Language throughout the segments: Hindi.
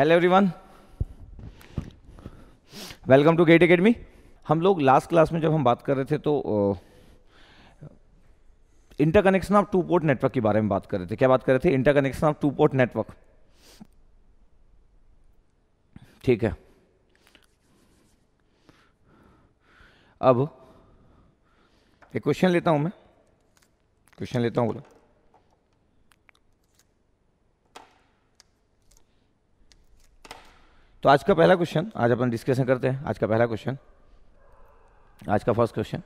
Hello everyone welcome to GATE Academy हम लोग लास्ट क्लास में जब हम बात कर रहे थे तो interconnection of two port network के बारे में बात कर रहे थे क्या बात कर रहे थे interconnection of two port network ठीक है अब एक क्वेश्चन लेता हूं मैं क्वेश्चन लेता हूं बोला तो आज का पहला क्वेश्चन आज अपन डिस्कशन करते हैं आज का पहला क्वेश्चन आज का first question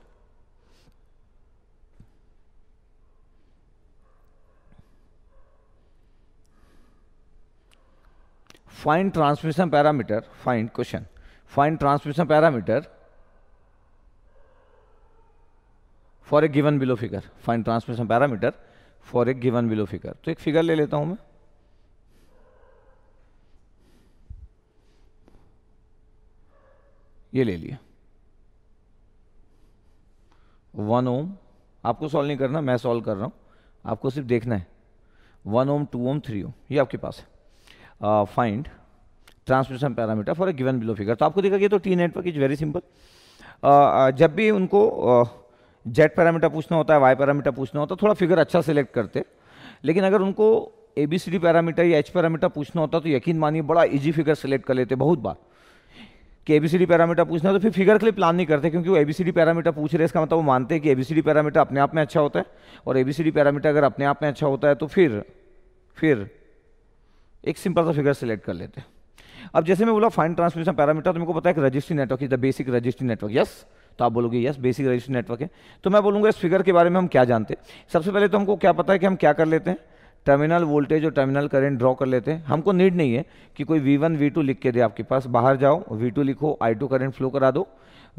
find transmission parameter find question find transmission parameter for a given below figure find transmission parameter for a given below figure तो एक फिगर ले लेता हूं मैं ये ले लिया वन ओम आपको सॉल्व नहीं करना मैं सॉल्व कर रहा हूं आपको सिर्फ देखना है one ohm two ohm three ohm ये आपके पास है find transmission parameter for a given below figure तो आपको देखा गया तो T network is very simple जब भी उनको जेड पैरामीटर पूछना होता है वाई पैरामीटर पूछना होता है थोड़ा फिगर अच्छा सेलेक्ट करते लेकिन अगर उनको A B C D parameter या एच पैरामीटर पूछना होता तो यकीन मानिए बड़ा इजी फिगर सेलेक्ट कर लेते बहुत बार कि एबीसीडी पैरामीटर पूछना है तो फिर फिगर के लिए प्लान नहीं करते क्योंकि वो एबीसीडी पैरामीटर पूछ रहे हैं इसका मतलब वो मानते हैं कि एबीसीडी पैरामीटर अपने आप में अच्छा होता है और एबीसीडी पैरामीटर अगर अपने आप में अच्छा होता है तो फिर फिर एक सिंपल सा फिगर सेलेक्ट कर लेते हैं अब जैसे मैं बोला फाइन ट्रांसमिशन पैरामीटर तो मेरे को पता है एक registry network is the basic registry network yes तो आप बोलोगे यस बेसिक रजिस्ट्री नेटवर्क है तो मैं बोलूँगा इस फिगर के बारे में हम क्या जानते हैं सबसे पहले तो हमको क्या पता है कि हम क्या कर लेते हैं टर्मिनल वोल्टेज और टर्मिनल करंट ड्रॉ कर लेते हैं हमको नीड नहीं है कि कोई वी वन वी टू लिख के दे आपके पास बाहर जाओ वी टू लिखो आई टू करंट फ्लो करा दो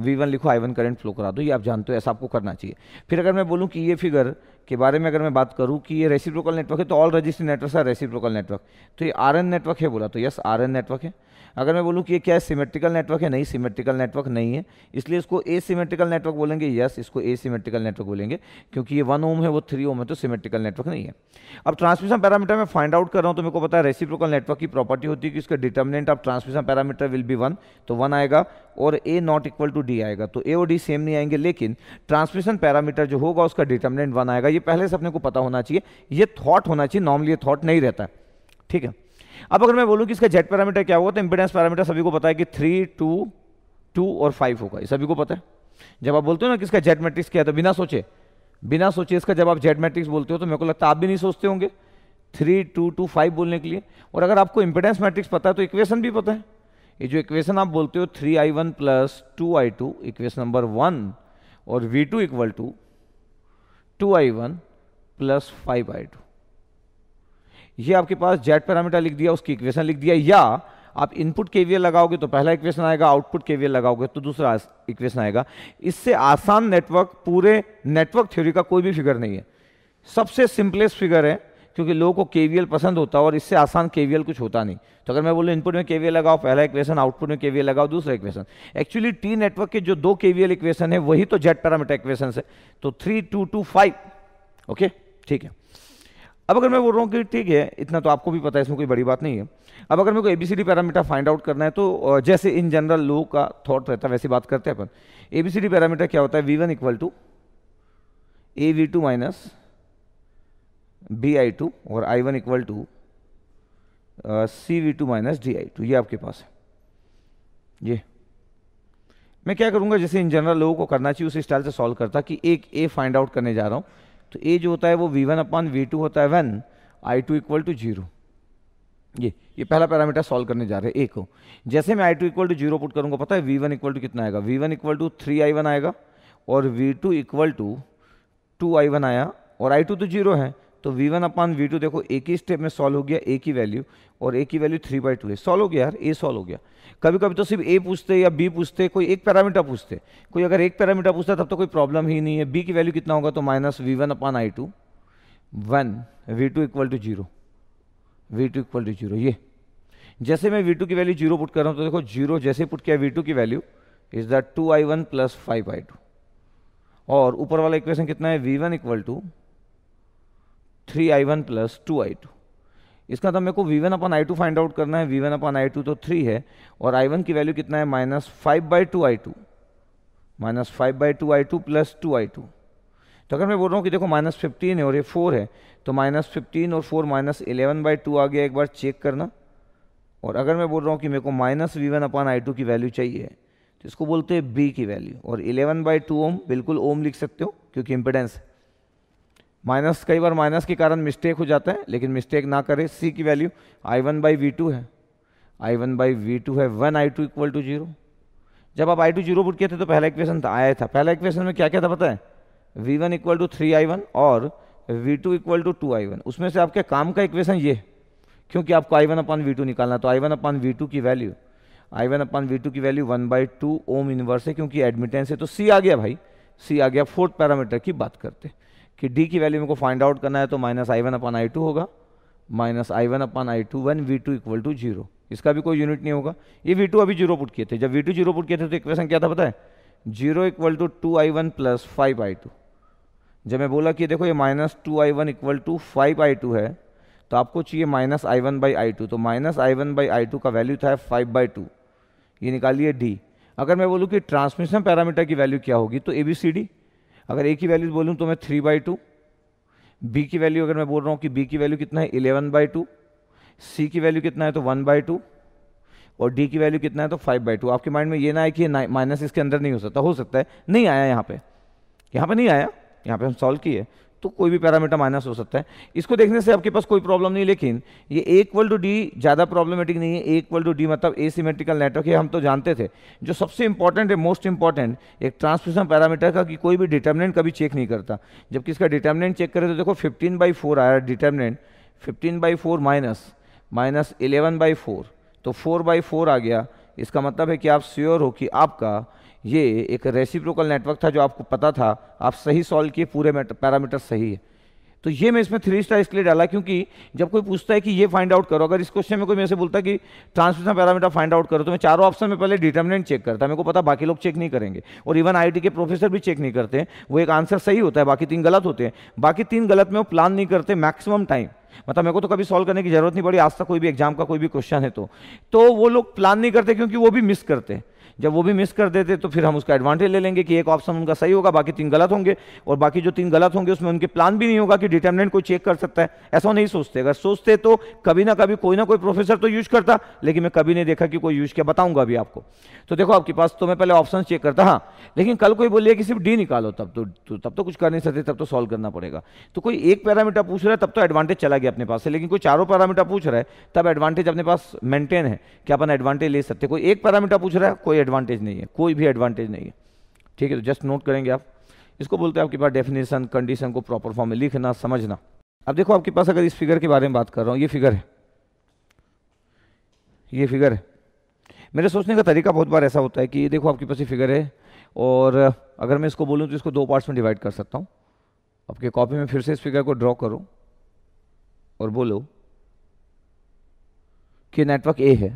वी वन लिखो आई वन करंट फ्लो करा दो ये आप जानते हो ऐसा आपको करना चाहिए फिर अगर मैं बोलूँ कि ये फिगर के बारे में अगर मैं बात करूँ कि ये रेसिप्रोकल नेटवर्क है तो ऑल रजिस्टर नेटवर्क है रेसिप्रोकल नेटवर्क तो ये आर नेटवर्क है बोला तो यस आर नेटवर्क है अगर मैं बोलूँ कि ये क्या है सिमेट्रिकल नेटवर्क है नहीं सिमेट्रिकल नेटवर्क नहीं है इसलिए इसको ए सिमेट्रिकल नेटवर्क बोलेंगे यस इसको ए सिमेट्रिकल नेटवर्क बोलेंगे क्योंकि ये वन ओम है वो थ्री ओम है तो सिमेट्रिकल नेटवर्क नहीं है अब ट्रांसमिशन पैरामीटर में फाइंड आउट कर रहा हूँ तो मेरे को पता है रेसिप्रोकल नेटवर्क की प्रॉपर्टी होती है कि इसका determinant of transmission parameter will be one तो वन आएगा और A not equal to D आएगा तो ए और डी सेम नहीं आएंगे लेकिन ट्रांसमिशन पैरामीटर जो होगा उसका डिटर्मिनेंट वन आएगा ये पहले से अपने को पता होना चाहिए ये थॉट होना चाहिए नॉर्मली ये थॉट नहीं रहता ठीक है अब अगर मैं बोलूँ कि इसका जेड पैरामीटर क्या होगा तो इम्पिडेंस पैरामीटर सभी को पता है कि थ्री टू टू और फाइव होगा ये सभी को पता है जब आप बोलते हो ना कि इसका जेड मैट्रिक्स क्या है तो बिना सोचे बिना सोचे इसका जब आप जेड मैट्रिक्स बोलते हो तो मेरे को लगता है आप भी नहीं सोचते होंगे थ्री टू टू फाइव बोलने के लिए और अगर आपको इम्पिडेंस मैट्रिक्स पता है तो इक्वेशन भी पता है ये जो इक्वेशन आप बोलते हो three I one plus two I two equation number one और V two equal to two I one plus five I two ये आपके पास जेट पैरामीटर लिख दिया उसकी इक्वेशन लिख दिया या आप इनपुट केवीएल लगाओगे तो पहला इक्वेशन आएगा आउटपुट केवीएल लगाओगे तो दूसरा इक्वेशन आएगा इससे आसान नेटवर्क पूरे नेटवर्क थ्योरी का कोई भी फिगर नहीं है सबसे सिंपलेस्ट फिगर है क्योंकि लोगों को केवीएल पसंद होता है और इससे आसान केवीएल कुछ होता नहीं तो अगर मैं बोलूँ इनपुट में केवीएल लगाओ पहला इक्वेशन आउटपुट में केवीएल लगाओ दूसरा इक्वेशन एक्चुअली टी नेटवर्क के जो दो केवीएल इक्वेशन है वही तो जेट पैरामीटर इक्वेशन है तो three two two five okay ठीक है अब अगर मैं बोल रहा हूँ कि ठीक है इतना तो आपको भी पता है इसमें कोई बड़ी बात नहीं है अब अगर मेरे को एबीसीडी पैरामीटर फाइंड आउट करना है तो जैसे इन जनरल लोगों का थॉट रहता है वैसे बात करते हैं अपन एबीसीडी पैरामीटर क्या होता है V one equal to A V two minus B I two और I one equal to C V two minus D I two ये आपके पास है ये मैं क्या करूँगा जैसे इन जनरल लोगों को करना चाहिए उसी स्टाइल से सॉल्व करता कि एक ए फाइंड आउट करने जा रहा हूँ तो ए जो होता है वो V one upon V two होता है one I two equal to zero ये ये पहला पैरामीटर सॉल्व करने जा रहे हैं ए को जैसे मैं I two equal to zero put करूंगा पता है वी वन इक्वल टू कितना आएगा V one equal to three I one आएगा और V two equal to two I one आया और आई टू तो जीरो है तो V one upon V two देखो एक ही स्टेप में सॉल्व हो गया एक ही वैल्यू और एक ही वैल्यू थ्री बाई टू है सॉल्व हो गया यार ए सॉल्व हो गया कभी कभी तो सिर्फ ए पूछते या बी पूछते कोई एक पैरामीटर पूछते कोई अगर एक पैरामीटर पूछता तब तो कोई प्रॉब्लम ही नहीं है बी की वैल्यू कितना होगा तो minus V one upon I two one V two equal to zero V two equal to zero ये जैसे मैं वी टू की वैल्यू जीरो पुट कर रहा हूँ तो देखो जीरो जैसे पुट किया वी टू की value is the two I one plus five I two और ऊपर वाला इक्वेशन कितना है V one equal to three I one plus two I two इसका तो मेरे को V one upon I two find out करना है V one upon I two तो थ्री है और आई वन की वैल्यू कितना है minus five by two I two minus five by two I two plus two I two तो अगर मैं बोल रहा हूँ कि देखो माइनस फिफ्टीन है और ये फोर है तो माइनस फिफ्टीन और four minus eleven by two आ गया एक बार चेक करना और अगर मैं बोल रहा हूँ कि मेरे को minus V one upon I two की वैल्यू चाहिए तो इसको बोलते हैं बी की वैल्यू और इलेवन बाई टू ओम बिल्कुल ओम लिख सकते हो क्योंकि इम्पिडेंस है माइनस कई बार माइनस के कारण मिस्टेक हो जाता है लेकिन मिस्टेक ना करें सी की value I one by V two है I one by V two है one I two equal to zero जब आप आई टू जीरो पुट किए थे तो पहला इक्वेशन था आया था पहला इक्वेशन में क्या क्या था पता है V one equal to three I one और V two equal to two I one उसमें से आपके काम का इक्वेशन ये क्योंकि आपको I one upon V two निकालना तो I one upon V two की value I one upon V two की value one by two ohm inverse है क्योंकि एडमिटेंस है तो सी आ गया भाई सी आ गया फोर्थ पैरामीटर की बात करते हैं कि डी की वैल्यू मेरे को फाइंड आउट करना है तो minus I one upon I two होगा minus I one upon I two one V two equal to zero इसका भी कोई यूनिट नहीं होगा ये वी टू अभी जीरो पुट किए थे जब वी टू जीरो पुट किए थे तो इक्वेशन क्या था पता है zero equal to two I one plus five I two जब मैं बोला कि देखो ये minus two I one equal to five I two है तो आपको चाहिए minus I one by I two तो minus I one by I two का वैल्यू था फाइव बाई टू ये निकालिए डी अगर मैं बोलूँ कि ट्रांसमिशन पैरामीटर की वैल्यू क्या होगी तो ए बी सी डी अगर ए की वैल्यू बोलूँ तो मैं थ्री बाई टू बी की वैल्यू अगर मैं बोल रहा हूँ कि बी की वैल्यू कितना है इलेवन बाई टू सी की वैल्यू कितना है तो वन बाई टू और डी की वैल्यू कितना है तो फाइव बाई टू आपके माइंड में ये ना आए कि माइनस इसके अंदर नहीं हो सकता हो सकता है नहीं आया यहाँ पे यहाँ पे नहीं आया यहाँ पे हम सॉल्व किए तो कोई भी पैरामीटर माइनस हो सकता है इसको देखने से आपके पास कोई प्रॉब्लम नहीं लेकिन ये ए इक्वल टू डी ज़्यादा प्रॉब्लमेटिक नहीं है ए इक्वल टू डी मतलब ए सीमेट्रिकल नेटवर्क ये हम तो जानते थे जो सबसे इंपॉर्टेंट है मोस्ट इंपॉर्टेंट एक ट्रांसमिशन पैरामीटर का कि कोई भी डिटर्मिनेंट कभी चेक नहीं करता जबकि इसका डिटर्मिनेंट चेक करें तो देखो फिफ्टीन बाई फोर आया determinant fifteen by four minus minus eleven by four तो फोर बाई फोर आ गया इसका मतलब है कि आप श्योर हो कि आपका ये एक रेसिप्रोकल नेटवर्क था जो आपको पता था आप सही सॉल्व किए पूरे पैरामीटर सही है तो ये मैं इसमें थ्री स्टार इसलिए डाला क्योंकि जब कोई पूछता है कि ये फाइंड आउट करो अगर इस क्वेश्चन में कोई मेरे से बोलता कि ट्रांसमिशन पैरामीटर फाइंड आउट करो तो मैं चारों ऑप्शन में पहले डिटर्मिनेंट चेक करता मेरे को पता बाकी लोग चेक नहीं करेंगे और इवन आई के प्रोफेसर भी चेक नहीं करते वो एक आंसर सही होता है बाकी तीन गलत होते हैं बाकी तीन गलत में वो प्लान नहीं करते मैक्सिमम टाइम मतलब मेरे को तो कभी सॉल्व करने की जरूरत नहीं पड़ी आज तक कोई भी एग्जाम का कोई भी क्वेश्चन है तो, तो वो लोग प्लान नहीं करते क्योंकि वो भी मिस करते हैं जब वो भी मिस कर देते तो फिर हम उसका एडवांटेज ले लेंगे कि एक ऑप्शन उनका सही होगा बाकी तीन गलत होंगे और बाकी जो तीन गलत होंगे उसमें उनके प्लान भी नहीं होगा कि डिटर्मिनेंट कोई चेक कर सकता है ऐसा नहीं सोचते अगर सोचते तो कभी ना कभी कोई ना कोई प्रोफेसर तो यूज करता लेकिन मैं कभी नहीं देखा कि कोई यूज किया बताऊंगा अभी आपको तो देखो आपके पास तो मैं पहले ऑप्शन चेक करता हाँ लेकिन कल कोई बोलिए कि सिर्फ डी निकालो तब तो, तो, तब तो कुछ कर नहीं सकते तब तो सॉल्व करना पड़ेगा तो कोई एक पैरामीटर पूछ रहा है तब तो एडवांटेज चला गया अपने पास से लेकिन कोई चारों पैरामीटर पूछ रहा है तब एडवांटेज अपने पास मेंटेन है कि अपन एडवांटेज ले सकते कोई एक पैरामीटर पूछ रहा है कोई एडवांटेज नहीं है कोई भी एडवांटेज नहीं है ठीक है तो जस्ट नोट करेंगे आप इसको बोलते हैं आपके पास डेफिनेशन कंडीशन को प्रॉपर फॉर्म में लिखना समझना अब देखो आपके पास अगर इस फिगर के बारे में बात कर रहा हूँ ये फिगर है ये फिगर है मेरे सोचने का तरीका बहुत बार ऐसा होता है कि ये देखो आपके पास ये फिगर है और अगर मैं इसको बोलूँ तो इसको दो पार्ट्स में डिवाइड कर सकता हूँ आपके कॉपी में फिर से इस फिगर को ड्रॉ करो और बोलो कि नेटवर्क ए है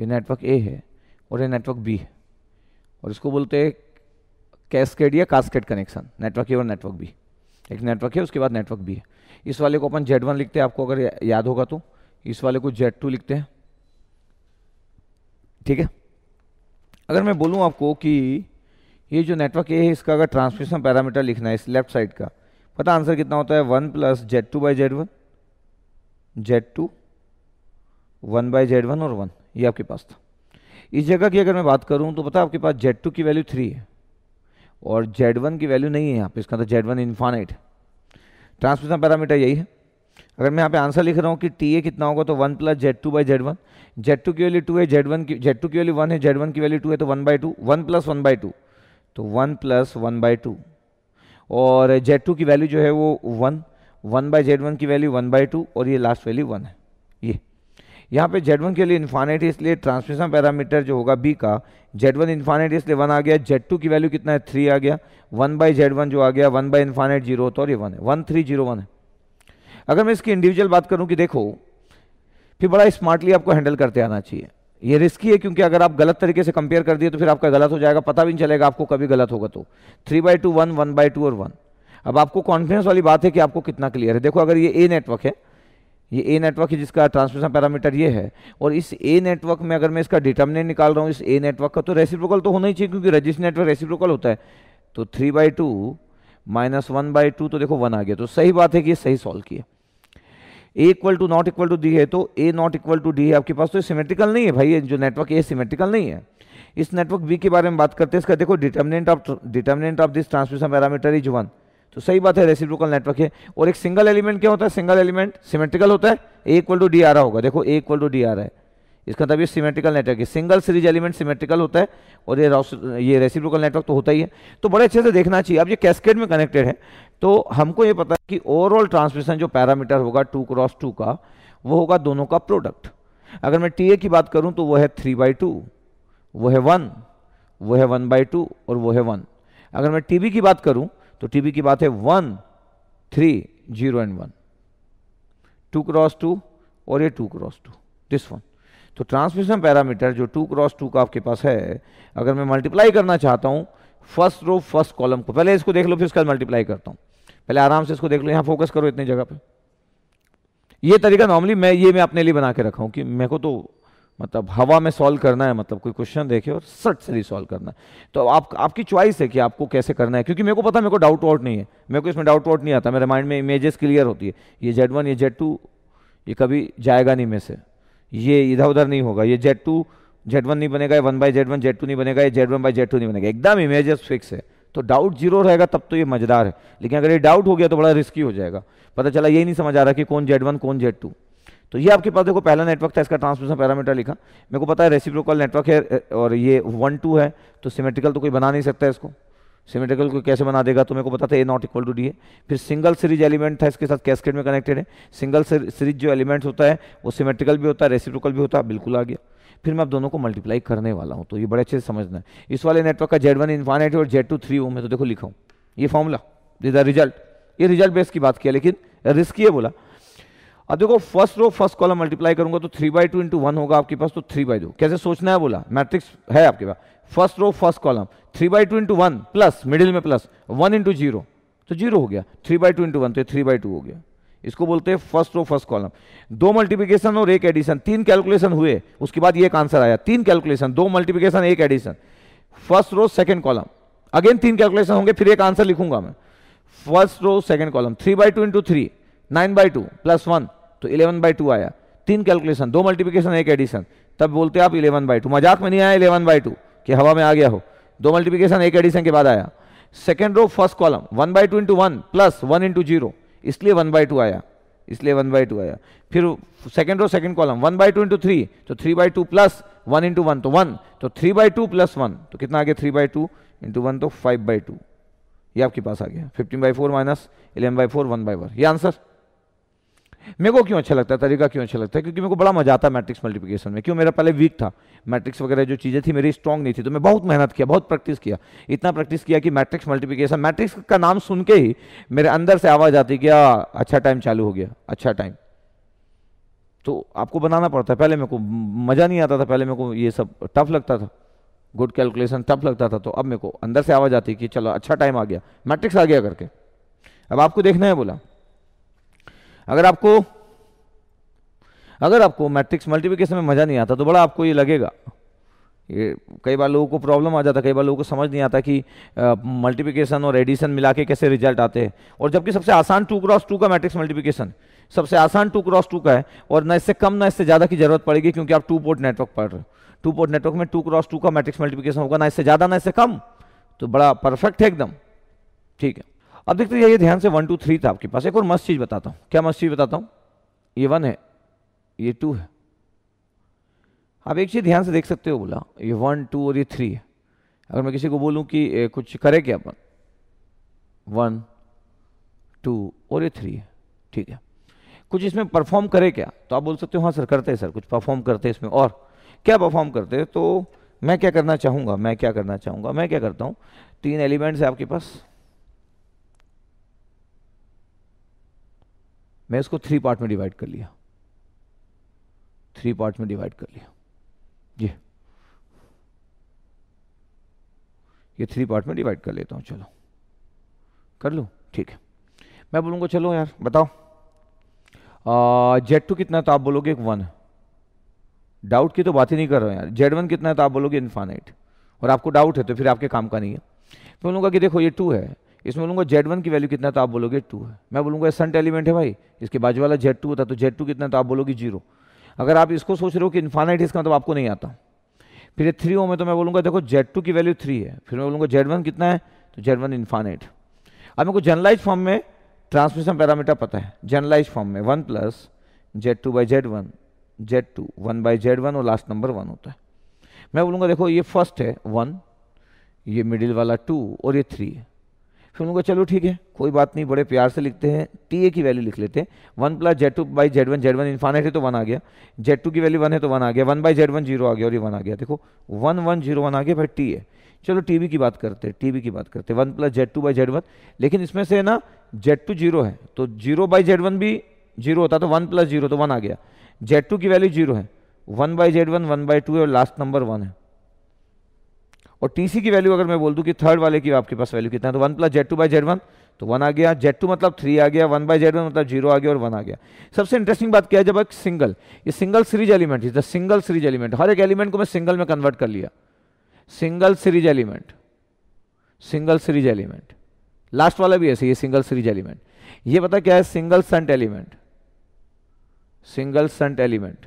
ये नेटवर्क ए है और ये नेटवर्क बी है और इसको बोलते हैं कैसकेड या कास्केड कनेक्शन नेटवर्क ए और नेटवर्क बी एक नेटवर्क है उसके बाद नेटवर्क बी है इस वाले को अपन जेड वन लिखते हैं आपको अगर याद होगा तो इस वाले को जेड टू लिखते हैं ठीक है अगर मैं बोलूँ आपको कि ये जो नेटवर्क ए है इसका अगर ट्रांसमिशन पैरामीटर लिखना है इस लेफ्ट साइड का पता आंसर कितना होता है one plus Z two by Z one Z two one by Z one और वन ये आपके पास था इस जगह की अगर मैं बात करूँ तो पता आपके पास जेड टू की वैल्यू थ्री है और जेड वन की वैल्यू नहीं है यहाँ पे इसका तो Z one infinite transmission parameter यही है अगर मैं यहाँ पे आंसर लिख रहा हूँ कि टी ए कितना होगा तो one plus Z two by Z one Z two की वैल्यू टू है जेड वन की जेड टू की वैल्यू वन है जेड वन की वैल्यू टू है तो one by two one plus one by two तो one plus one by two और जेड टू की वैल्यू जो है वो one one by Z one की वैल्यू वन बाई टू और ये लास्ट वैल्यू वन है यहाँ पे वन के लिए इन्फानेट इसलिए ट्रांसमिशन पैरामीटर जो होगा बी का जेड वन इन्फानेट इसलिए वन आ गया जेड टू की वैल्यू कितना है थ्री आ गया वन बाई जेड वन जो आ गया वन बाई इन्फानेट जीरो होता और ये वन है वन थ्री जीरो वन है अगर मैं इसकी इंडिविजुअल बात करूँ कि देखो फिर बड़ा स्मार्टली आपको हैंडल करते आना चाहिए ये रिस्की है क्योंकि अगर आप गलत तरीके से कंपेयर कर दिए तो फिर आपका गलत हो जाएगा पता भी नहीं चलेगा आपको कभी गलत होगा तो three by two one one by two और वन अब आपको कॉन्फिडेंस वाली बात है कि आपको कितना क्लियर है देखो अगर ये ए नेटवर्क है ये ए नेटवर्क है जिसका ट्रांसमिशन पैरामीटर ये है और इस ए नेटवर्क में अगर मैं इसका डिटर्मिनेंट निकाल रहा हूँ इस ए नेटवर्क का तो रेसिप्रोकल तो होना ही चाहिए क्योंकि रजिस्ट नेटवर्क रेसिप्रोकल होता है तो three by two minus one by two तो देखो वन आ गया तो सही बात है कि ये सही सॉल्व किया A equal to not equal to D है तो A not equal to D है आपके पास तो सिमेट्रिकल नहीं है भाई ये जो नेटवर्क ए सिमेट्रिकल नहीं है इस नेटवर्क बी के बारे में बात करते हैं इसका देखो determinant of determinant of this transmission parameter is one तो सही बात है रेसिप्रोकल नेटवर्क है और एक सिंगल एलिमेंट क्या होता है सिंगल एलिमेंट सिमेट्रिकल होता है ए इक्वल टू डी आ रहा होगा देखो ए इक्वल टू डी आ रहा है इसका तब मतलब ये सिमेट्रिकल नेटवर्क है सिंगल सीरीज एलिमेंट सिमेट्रिकल होता है और ये ये रेसिप्रोकल नेटवर्क तो होता ही है तो बड़े अच्छे से देखना चाहिए अब ये कैस्केड में कनेक्टेड है तो हमको ये पता है कि ओवरऑल ट्रांसमिशन जो पैरामीटर होगा टू क्रॉस टू का वो होगा दोनों का प्रोडक्ट अगर मैं टी की बात करूँ तो वो है थ्री बाई टू वो है वन वो है वन बाई टू और वो है वन अगर मैं टी की बात करूँ तो टीबी की बात है one three zero and one two cross two और ये two cross two this one तो ट्रांसमिशन पैरामीटर जो टू क्रॉस टू का आपके पास है अगर मैं मल्टीप्लाई करना चाहता हूं फर्स्ट रो फर्स्ट कॉलम को पहले इसको देख लो फिर उसका मल्टीप्लाई करता हूं पहले आराम से इसको देख लो यहां फोकस करो इतनी जगह पे ये तरीका नॉर्मली मैं ये मैं अपने लिए बना के रखा हूं कि मेरे को तो मतलब हवा में सॉल्व करना है मतलब कोई क्वेश्चन देखे और सट से रिसॉल्व करना है तो आप आपकी चॉइस है कि आपको कैसे करना है क्योंकि मेरे को पता मेरे को डाउट आउट नहीं है मेरे को इसमें डाउट आउट नहीं आता मेरे माइंड में इमेजेस क्लियर होती है ये जेड वन ये जेड टू ये कभी जाएगा नहीं में से ये इधर उधर नहीं होगा ये जेड टू जेड वन नहीं बनेगा one by Z one Z two नहीं बनेगा ये Z one by Z two नहीं बनेगा एकदम इमेजेस फिक्स है तो डाउट जीरो रहेगा तब तो ये मजेदार है लेकिन अगर ये डाउट हो गया तो बड़ा रिस्की हो जाएगा पता चला ये नहीं समझ आ रहा कि कौन जेड वन कौन जेड टू तो ये आपके पास देखो पहला नेटवर्क था इसका ट्रांसमिशन पैरामीटर लिखा मेरे को पता है रेसिप्रोकल नेटवर्क है और ये वन टू है तो सिमेट्रिकल तो कोई बना नहीं सकता इसको सिमेट्रिकल को कैसे बना देगा तो मेरे को पता था A not equal to D है फिर सिंगल सीरीज एलिमेंट था इसके साथ कैसकेट में कनेक्टेड है सिंगल सीरीज जो एलिमेंट्स होता है वो सिमेट्रिकल भी होता है रेसिप्रोकल भी होता है बिल्कुल आ गया फिर मैं आप दोनों को मल्टीप्लाई करने वाला हूँ तो ये बड़े अच्छे से समझना है इस वाले नेटवर्क का जेड वन इन्फानेट और जेड टू थ्री ओ है तो देखो लिखा हूँ ये फॉर्मूला दिस द रिजल्ट ये रिजल्ट बेस की बात किया लेकिन रिस्क ये बोला अब देखो first row first column multiply करूंगा तो three by two into one होगा आपके पास तो थ्री बाई दो कैसे सोचना है बोला मैट्रिक्स है आपके पास first row first column three by two into one plus middle में प्लस वन इंटू जीरो तो जीरो हो गया three by two into one तो थ्री बाई टू हो गया इसको बोलते हैं फर्स्ट रो फर्स्ट कॉलम दो मल्टीप्लिकेशन और एक एडिशन तीन कैलकुलेशन हुए उसके बाद ये एक आंसर आया तीन कैलकुलेशन दो मल्टीप्लिकेशन एक addition first row second column again तीन कैलकुलेशन होंगे फिर एक आंसर लिखूंगा मैं first row second column three by two into three nine by two plus one तो इलेवन बाई टू आया तीन कैलकुलेशन दो मल्टीप्लिकेशन एक एडिशन तब बोलते आप इलेवन बाई टू मजाक में नहीं आया इलेवन बाई टू कि हवा में आ गया हो दो मल्टीप्लिकेशन एक एडिशन के बाद आया second row first column one by two into one plus one into zero इसलिए वन बाई टू आया इसलिए वन बाई टू आया फिर second row second column one by two into three तो three by two plus one into one तो वन तो three by two plus one तो कितना आ गया three by two into one तो फाइव बाई टू ये आपके पास आ गया fifteen by four minus eleven by four one by one ये आंसर मेरे को क्यों अच्छा लगता है तरीका क्यों अच्छा लगता है क्योंकि मेरे को बड़ा मजा आता है मैट्रिक्स मल्टीप्लिकेशन में क्यों मेरा पहले वीक था मैट्रिक्स वगैरह जो चीज़ें थी मेरी स्ट्रांग नहीं थी तो मैं बहुत मेहनत किया बहुत प्रैक्टिस किया इतना प्रैक्टिस किया कि मैट्रिक्स मल्टीप्लिकेशन मैट्रिक्स का नाम सुन के ही मेरे अंदर से आवाज़ आती कि अच्छा टाइम चालू हो गया अच्छा टाइम तो आपको बनाना पड़ता है पहले मेरे को मज़ा नहीं आता था पहले मेरे को ये सब टफ लगता था गुड कैलकुलेशन टफ लगता था तो अब मेरे को अंदर से आवाज़ आती कि चलो अच्छा टाइम आ गया मैट्रिक्स आ गया करके अब आपको देखना है बोला अगर आपको अगर आपको मैट्रिक्स मल्टीप्लिकेशन में मज़ा नहीं आता तो बड़ा आपको ये लगेगा ये कई बार लोगों को प्रॉब्लम आ जाता है कई बार लोगों को समझ नहीं आता कि मल्टीप्लिकेशन और एडिशन मिला के कैसे रिजल्ट आते हैं और जबकि सबसे आसान टू क्रॉस टू का मैट्रिक्स मल्टीप्लिकेशन सबसे आसान टू क्रॉस टू का है और ना इससे कम ना इससे ज़्यादा की जरूरत पड़ेगी क्योंकि आप टू पोर्ट नेटवर्क पढ़ रहे हो टू पोर्ट नेटवर्क में टू क्रॉस टू का मैट्रिक्स मल्टीप्लिकेशन होगा ना इससे ज़्यादा ना इससे कम तो बड़ा परफेक्ट है एकदम ठीक है अब देखते हैं ये ध्यान से वन टू थ्री था आपके पास एक और मस्त चीज़ बताता हूँ क्या मस्त चीज़ बताता हूं ये वन है ये टू है आप एक चीज़ ध्यान से देख सकते हो बोला ये वन टू और ये थ्री है अगर मैं किसी को बोलूँ कि कुछ करे क्या अपन वन टू और ये थ्री है ठीक है कुछ इसमें परफॉर्म करे क्या तो आप बोल सकते हो हाँ सर करते हैं सर कुछ परफॉर्म करते हैं इसमें और क्या परफॉर्म करते हैं तो मैं क्या करना चाहूँगा मैं क्या करना चाहूँगा मैं क्या करता हूँ तीन एलिमेंट्स है आपके पास मैं इसको थ्री पार्ट में डिवाइड कर लिया थ्री पार्ट में डिवाइड कर लिया जी ये थ्री पार्ट में डिवाइड कर लेता हूँ चलो कर लो ठीक है मैं बोलूँगा चलो यार बताओ जेड टू कितना तो आप बोलोगे एक वन डाउट की तो बात ही नहीं कर रहा यार जेड वन कितना है तो आप बोलोगे इन्फानाइट और आपको डाउट है तो फिर आपके काम का नहीं है मैं बोलूंगा कि देखो ये टू है इसमें बोलूँगा जेड वन की वैल्यू कितना तो आप बोलोगे टू है मैं बोलूँगा सन एलिमेंट है भाई इसके बाजू वाला जेड टू होता तो जेड टू कितना तो आप बोलोगे जीरो अगर आप इसको सोच रहे हो कि इन्फानाइट इसका मतलब तो आपको नहीं आता फिर ये थ्री ओम है तो मैं बोलूँगा देखो जेड टू की वैल्यू थ्री है फिर मैं बोलूँगा जेड वन कितना है तो जेड वन इन्फानाइट अब मेरे को जनरलाइज फॉर्म में ट्रांसमिशन पैरामीटर पता है जनरलाइज फॉर्म में one plus Z two by Z one Z two one by Z one और लास्ट नंबर वन होता है मैं बोलूँगा देखो ये फर्स्ट है वन ये मिडिल वाला टू और ये थ्री है फिर उनको चलो ठीक है कोई बात नहीं बड़े प्यार से लिखते हैं टी ए की वैल्यू लिख लेते हैं one plus Z two by Z one Z one infinite है तो वन आ गया जेड टू की वैल्यू वन है तो वन आ गया one by Z one zero आ गया और ये वन आ गया देखो वन वन जीरो वन आ गया भाई टी ए चलो टी वी की बात करते हैं टी वी की बात करते हैं one plus Z two by Z one लेकिन इसमें से ना जेड टू जीरो है तो जीरो बाई जेड वन भी जीरो होता तो वन प्लस जीरो तो वन आ गया जेड टू की वैल्यू जीरो है one by Z one one by two है और लास्ट नंबर वन है और टीसी की वैल्यू अगर मैं बोल दूं कि थर्ड वाले की आपके पास वैल्यू कितना है तो one plus Z two by Z one तो वन आ गया जेड टू मतलब थ्री आ गया वन बाई जेड वन मतलब जीरो आ गया और वन आ गया सबसे इंटरेस्टिंग बात क्या है जब एक सिंगल ये single series element is the single series element हर एक एलिमेंट को मैं सिंगल में कन्वर्ट कर लिया single series element single series element last वाला भी ऐसे ये सिंगल सीरीज एलिमेंट ये पता क्या है single shunt element single shunt element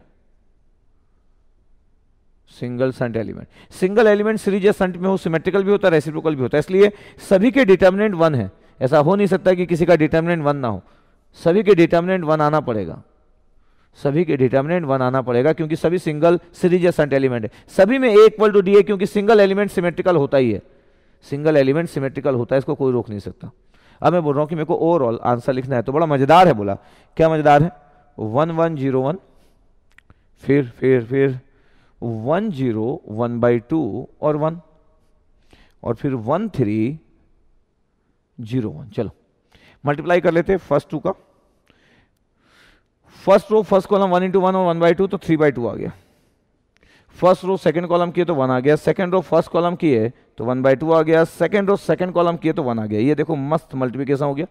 single shunt element single element series या संट में हो सिमेट्रिकल भी होता है रेसिप्रोकल भी होता है इसलिए सभी के डिटर्मिनेंट वन है ऐसा हो नहीं सकता कि किसी का डिटर्मिनेंट वन ना हो सभी के डिटर्मिनेंट वन आना पड़ेगा सभी के डिटर्मिनेंट वन आना पड़ेगा क्योंकि सभी सिंगल सीरीज या संट एलिमेंट है सभी में ए इक्वल टू डी है क्योंकि सिंगल एलिमेंट सिमेट्रिकल होता ही है सिंगल एलिमेंट सिमेट्रिकल होता है इसको कोई रोक नहीं सकता अब मैं बोल रहा हूँ कि मेरे को ओवरऑल आंसर लिखना है तो बड़ा मजेदार है बोला क्या मजेदार है वन वन जीरो वन फिर फिर फिर one zero one by two और वन और फिर वन थ्री जीरो वन चलो मल्टीप्लाई कर लेते हैं फर्स्ट टू का first row first column one into one और वन बाई टू तो थ्री बाई टू आ गया फर्स्ट रो सेकंड कॉलम किए तो वन आ गया सेकंड रो फर्स्ट कॉलम किए तो वन बाई टू आ गया सेकंड रो सेकंड कॉलम किए तो वन आ गया ये देखो मस्त मल्टीप्लीकेशन हो गया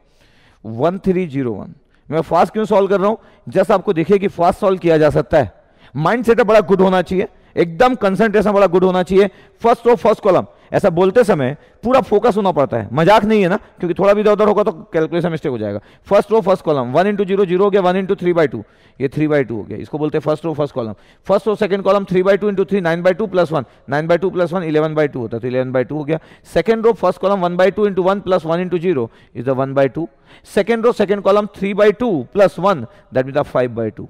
वन थ्री जीरो वन मैं फास्ट क्यों सॉल्व कर रहा हूं जस्ट आपको देखिए कि फास्ट सॉल्व किया जा सकता है माइंड सेटअप बड़ा गुड होना चाहिए एकदम कंसंट्रेशन बड़ा गुड होना चाहिए फर्स्ट और फर्स्ट कॉलम ऐसा बोलते समय पूरा फोकस होना पड़ता है मजाक नहीं है ना क्योंकि थोड़ा भी इधर उधर होगा तो कैलकुलेशन मिस्टेक हो जाएगा first row first column one into zero zero हो गया one into three by two ये थ्री बाई टू हो गया इसको बोलते हैं first row first column first row second column three by two into three nine by two plus one nine by two plus one eleven by two होता तो इलेवन बाई टू हो गया second row first column one by two into one plus one into zero is the one by two second row second column three by two plus one that is the five by two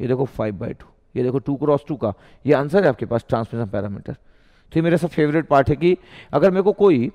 ये देखो फाइव बाई टू ये देखो टू क्रॉस टू का ये आंसर है आपके पास ट्रांसमिशन पैरामीटर तो ये मेरा सब फेवरेट पार्ट है कि अगर मेरे को कोई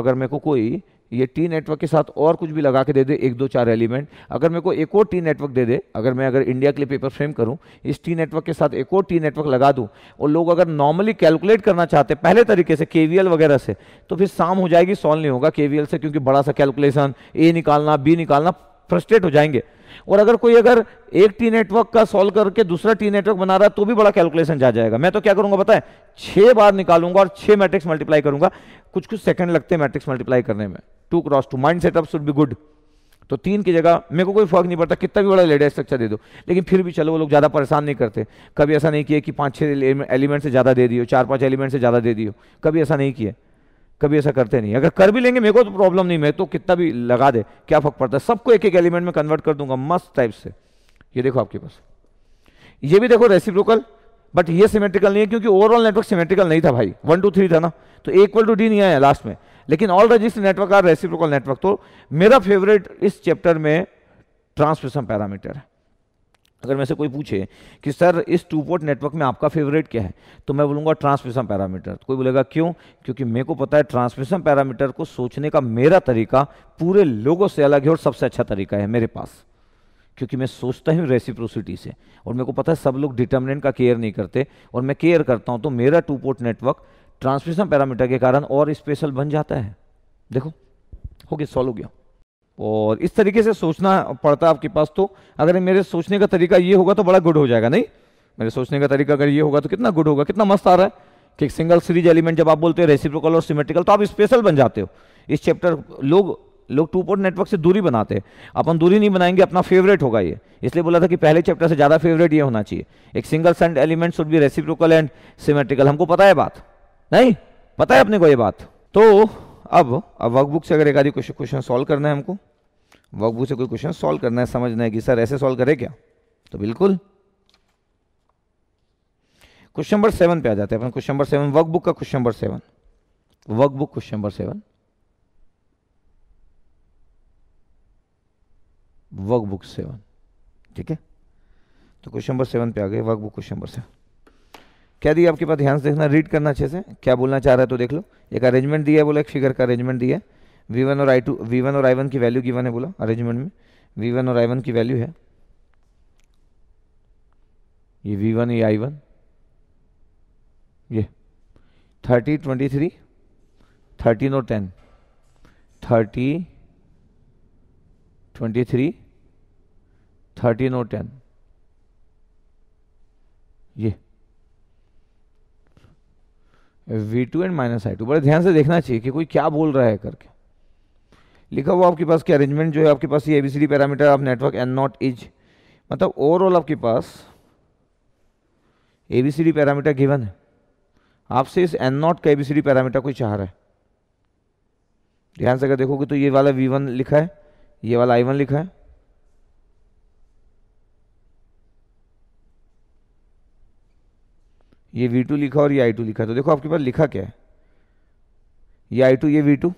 अगर मेरे को कोई ये टी नेटवर्क के साथ और कुछ भी लगा के दे दे एक दो चार एलिमेंट अगर मेरे को एक और टी नेटवर्क दे दे अगर मैं अगर इंडिया के लिए पेपर फ्रेम करूं इस टी नेटवर्क के साथ एक और टी नेटवर्क लगा दूं और लोग अगर नॉर्मली कैलकुलेट करना चाहते हैं पहले तरीके से केवीएल वगैरह से तो फिर शाम हो जाएगी सॉल्व नहीं होगा केवीएल से क्योंकि बड़ा सा कैलकुलेशन ए निकालना बी निकालना फ्रस्ट्रेट हो जाएंगे और अगर कोई अगर एक टी नेटवर्क का सॉल्व करके दूसरा टी नेटवर्क बना रहा है तो भी बड़ा कैलकुलेशन जा जाएगा मैं तो क्या करूंगा बताएं छह बार निकालूंगा और छह मैट्रिक्स मल्टीप्लाई करूंगा कुछ कुछ सेकंड लगते हैं मैट्रिक्स मल्टीप्लाई करने में two cross two mind setup should be good तो तीन की जगह मेरे को कोई फर्क नहीं पड़ता कितना भी बड़ा लेडा स्ट्रक्चर दे दो लेकिन फिर भी चलो वो लोग ज़्यादा परेशान नहीं करते कभी ऐसा नहीं किया कि पांच छह एलिमेंट से ज़्यादा दे दियो चार पांच एलिमेंट से ज़्यादा दे दियो कभी ऐसा नहीं किया कभी ऐसा करते नहीं अगर कर भी लेंगे मेरे को तो प्रॉब्लम नहीं मैं तो कितना भी लगा दे क्या फर्क पड़ता है सबको एक एक एलिमेंट में कन्वर्ट कर दूंगा मस्त टाइप से ये देखो आपके पास ये भी देखो रेसिप्रोकल बट ये सिमेट्रिकल नहीं है क्योंकि ओवरऑल नेटवर्क सिमेट्रिकल नहीं था भाई वन टू थ्री था ना तो इक्वल टू डी नहीं आया लास्ट में लेकिन all register network are reciprocal network तो मेरा फेवरेट इस चैप्टर में ट्रांसमिशन पैरामीटर है अगर मैं से कोई पूछे कि सर इस टू पोर्ट नेटवर्क में आपका फेवरेट क्या है तो मैं बोलूँगा ट्रांसमिशन पैरामीटर तो कोई बोलेगा क्यों क्योंकि मेरे को पता है ट्रांसमिशन पैरामीटर को सोचने का मेरा तरीका पूरे लोगों से अलग है और सबसे अच्छा तरीका है मेरे पास क्योंकि मैं सोचता हूँ रेसिप्रोसिटी से और मेरे को पता है सब लोग डिटर्मिनेंट का केयर नहीं करते और मैं केयर करता हूँ तो मेरा two port network transmission parameter के कारण और स्पेशल बन जाता है देखो हो गया सॉल्व हो गया और इस तरीके से सोचना पड़ता है आपके पास तो अगर मेरे सोचने का तरीका ये होगा तो बड़ा गुड हो जाएगा नहीं मेरे सोचने का तरीका अगर ये होगा तो कितना गुड होगा कितना मस्त आ रहा है कि एक सिंगल सीरीज एलिमेंट जब आप बोलते हो रेसिप्रोकल और सिमेट्रिकल तो आप स्पेशल बन जाते हो इस चैप्टर लोग लोग टू पॉइंट नेटवर्क से दूरी बनाते हैं अपन दूरी नहीं बनाएंगे अपना फेवरेट होगा ये इसलिए बोला था कि पहले चैप्टर से ज़्यादा फेवरेट ये होना चाहिए एक single send element should be reciprocal and symmetrical हमको पता है बात नहीं पता है अपने को ये बात तो अब अब वर्कबुक से अगर एक आधी क्वेश्चन क्वेश्चन सॉल्व करना है हमको वर्कबुक से कोई क्वेश्चन सॉल्व करना है समझना है कि सर ऐसे सॉल्व करे क्या तो बिल्कुल क्वेश्चन नंबर सेवन पे आ जाते हैं अपन क्वेश्चन नंबर सेवन वर्कबुक का question number seven workbook question number seven workbook seven ठीक है तो क्वेश्चन नंबर सेवन पे आ गए वर्कबुक क्वेश्चन नंबर सेवन क्या दिया आपके पास ध्यान से देखना रीड करना अच्छे से क्या बोलना चाह रहा है तो देख लो एक अरेंजमेंट दिया है बोला एक फिगर का अरेंजमेंट दिया है वी वन और आई टू वी वन और आई वन की वैल्यू गिवन है बोला अरेंजमेंट में वी वन और आई वन की वैल्यू है ये वी वन ये आई वन ये थर्टी ट्वेंटी थ्री थर्टीन और ten thirty twenty three thirteen और टेन ये V two and minus I two बड़े ध्यान से देखना चाहिए कि कोई क्या बोल रहा है करके लिखा हुआ आपके पास कि अरेंजमेंट जो है आपके पास ये ABCD parameter of network N not is मतलब ओवरऑल आपके पास एबीसीडी पैरामीटर गिवन है आपसे इस एन नॉट का एबीसीडी पैरामीटर कोई चाह रहा है ध्यान से अगर देखोगे तो ये वाला वी वन लिखा है ये वाला आई वन लिखा है ये वी टू लिखा और ये आई टू लिखा तो देखो आपके पास लिखा क्या है ये आई टू ये V two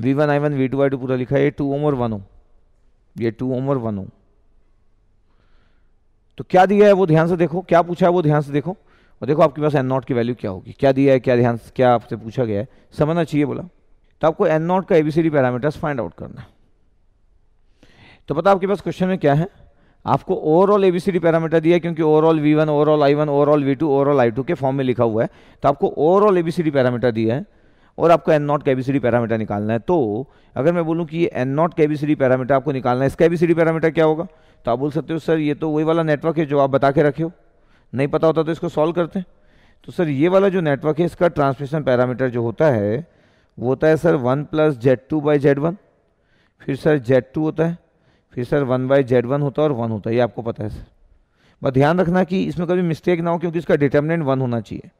V one I one V two I two पूरा लिखा है ये टू ओम और वन ओम ये टू ओम और वन ओम तो क्या दिया है वो ध्यान से देखो क्या पूछा है वो ध्यान से देखो और देखो आपके पास एन नॉट की वैल्यू क्या होगी क्या दिया है क्या ध्यान क्या आपसे पूछा गया है समझना चाहिए बोला तो आपको एन नॉट का एबीसीडी पैरामीटर्स फाइंड आउट करना है तो पता आपके पास क्वेश्चन में क्या है आपको ओवरऑल एबीसीडी पैरामीटर दिया क्योंकि overall V one overall I one overall V two overall I two के फॉर्म में लिखा हुआ है तो आपको ओवरऑल एबीसीडी पैरामीटर दिया है और आपको एन नॉट कैबीसीडी पैरामीटर निकालना है तो अगर मैं बोलूँ कि ये एन नॉट कैबीसीडी पैरामीटर आपको निकालना है इसका एबीसीडी पैरामीटर क्या होगा तो आप बोल सकते हो सर ये तो वही वाला नेटवर्क है जो आप बता के रखे हो नहीं पता होता तो इसको सॉल्व करते हैं तो सर ये वाला जो नेटवर्क है इसका ट्रांसमिशन पैरामीटर जो होता है वो होता है sir one plus Z two by Z one फिर सर जेड टू होता है फिर sir one by Z one होता है और वन होता है ये आपको पता है सर बस ध्यान रखना कि इसमें कभी मिस्टेक ना हो क्योंकि इसका डिटर्मिनेंट वन होना चाहिए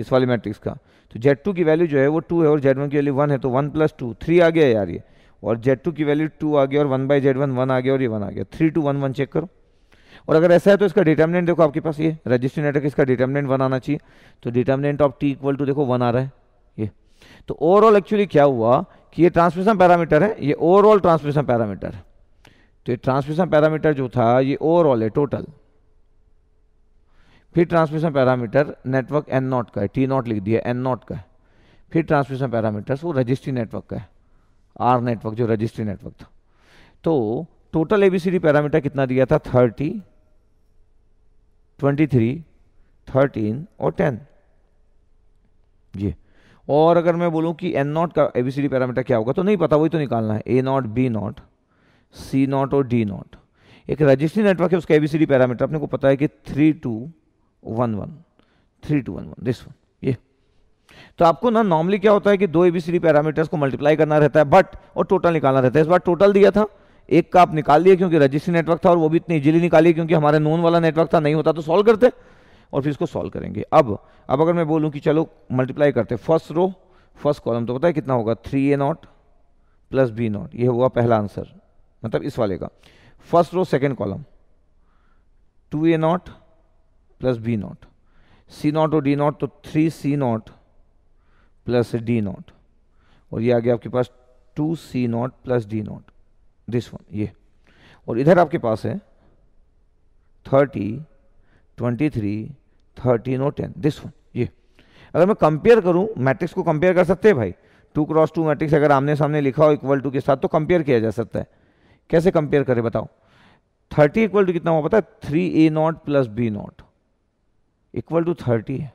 इस वाले मैट्रिक्स का तो जेड टू की वैल्यू जो है वो टू है और जेड वन की वैल्यू वन है तो वन प्लस टू थ्री आ गया यार ये और जेड टू की वैल्यू टू आ गया और one by Z one one आ गया और ये वन आ गया three two one one check करो और अगर ऐसा है तो इसका डिटर्मिनेंट देखो आपके पास ये रजिस्ट्री नेटवर्क इसका डिटर्मिनेंट वन आना चाहिए तो determinant of T equal to देखो वन आ रहा है ये तो ओवरऑल एक्चुअली क्या हुआ कि ये ट्रांसमिशन पैरामीटर है ये ओवरऑल ट्रांसमिशन पैरामीटर है तो ये ट्रांसमिशन पैरामीटर जो था ये ओवरऑल है टोटल फिर transmission parameter network N not का है टी नॉट लिख दिया एन नॉट का है फिर ट्रांसमिशन पैरामीटर वो रजिस्ट्री नेटवर्क का है आर नेटवर्क जो रजिस्ट्री नेटवर्क था तो टोटल एबीसीडी पैरामीटर कितना दिया था थर्टी ट्वेंटी थ्री थर्टीन और टेन जी और अगर मैं बोलूं कि एन नॉट का एबीसीडी पैरामीटर क्या होगा तो नहीं पता वही तो निकालना है A not B not C not और डी नॉट एक रजिस्ट्री नेटवर्क है उसका एबीसीडी पैरामीटर अपने को पता है कि three two one one three two one one this one ये तो आपको ना नॉर्मली क्या होता है कि दो एबीसीडी पैरामीटर्स को मल्टीप्लाई करना रहता है बट और टोटल निकालना रहता है इस बार टोटल दिया था एक का आप निकाल दिया क्योंकि रजिस्ट्री नेटवर्क था और वो भी इतनी इजिली निकालिए क्योंकि हमारे नोन वाला नेटवर्क था नहीं होता तो सॉल्व करते और फिर इसको सॉल्व करेंगे अब अब अगर मैं बोलूँ कि चलो मल्टीप्लाई करते फर्स्ट रो फर्स्ट कॉलम तो पता है कितना होगा three A not plus B not ये हुआ पहला आंसर मतलब इस वाले का first row second column two A not plus B not C not और डी नॉट तो three C not plus D not और ये आ गया आपके पास two C not plus D not this one ये और इधर आपके पास है थर्टी ट्वेंटी थ्री थर्टीन और टेन दिस वन ये अगर मैं कंपेयर करूं मैट्रिक्स को कंपेयर कर सकते हैं भाई टू क्रॉस टू मैट्रिक्स अगर आमने सामने लिखा हो इक्वल टू के साथ तो कंपेयर किया जा सकता है कैसे कंपेयर करें बताओ थर्टी इक्वल टू कितना हुआ पता है three A not plus B not equal to thirty है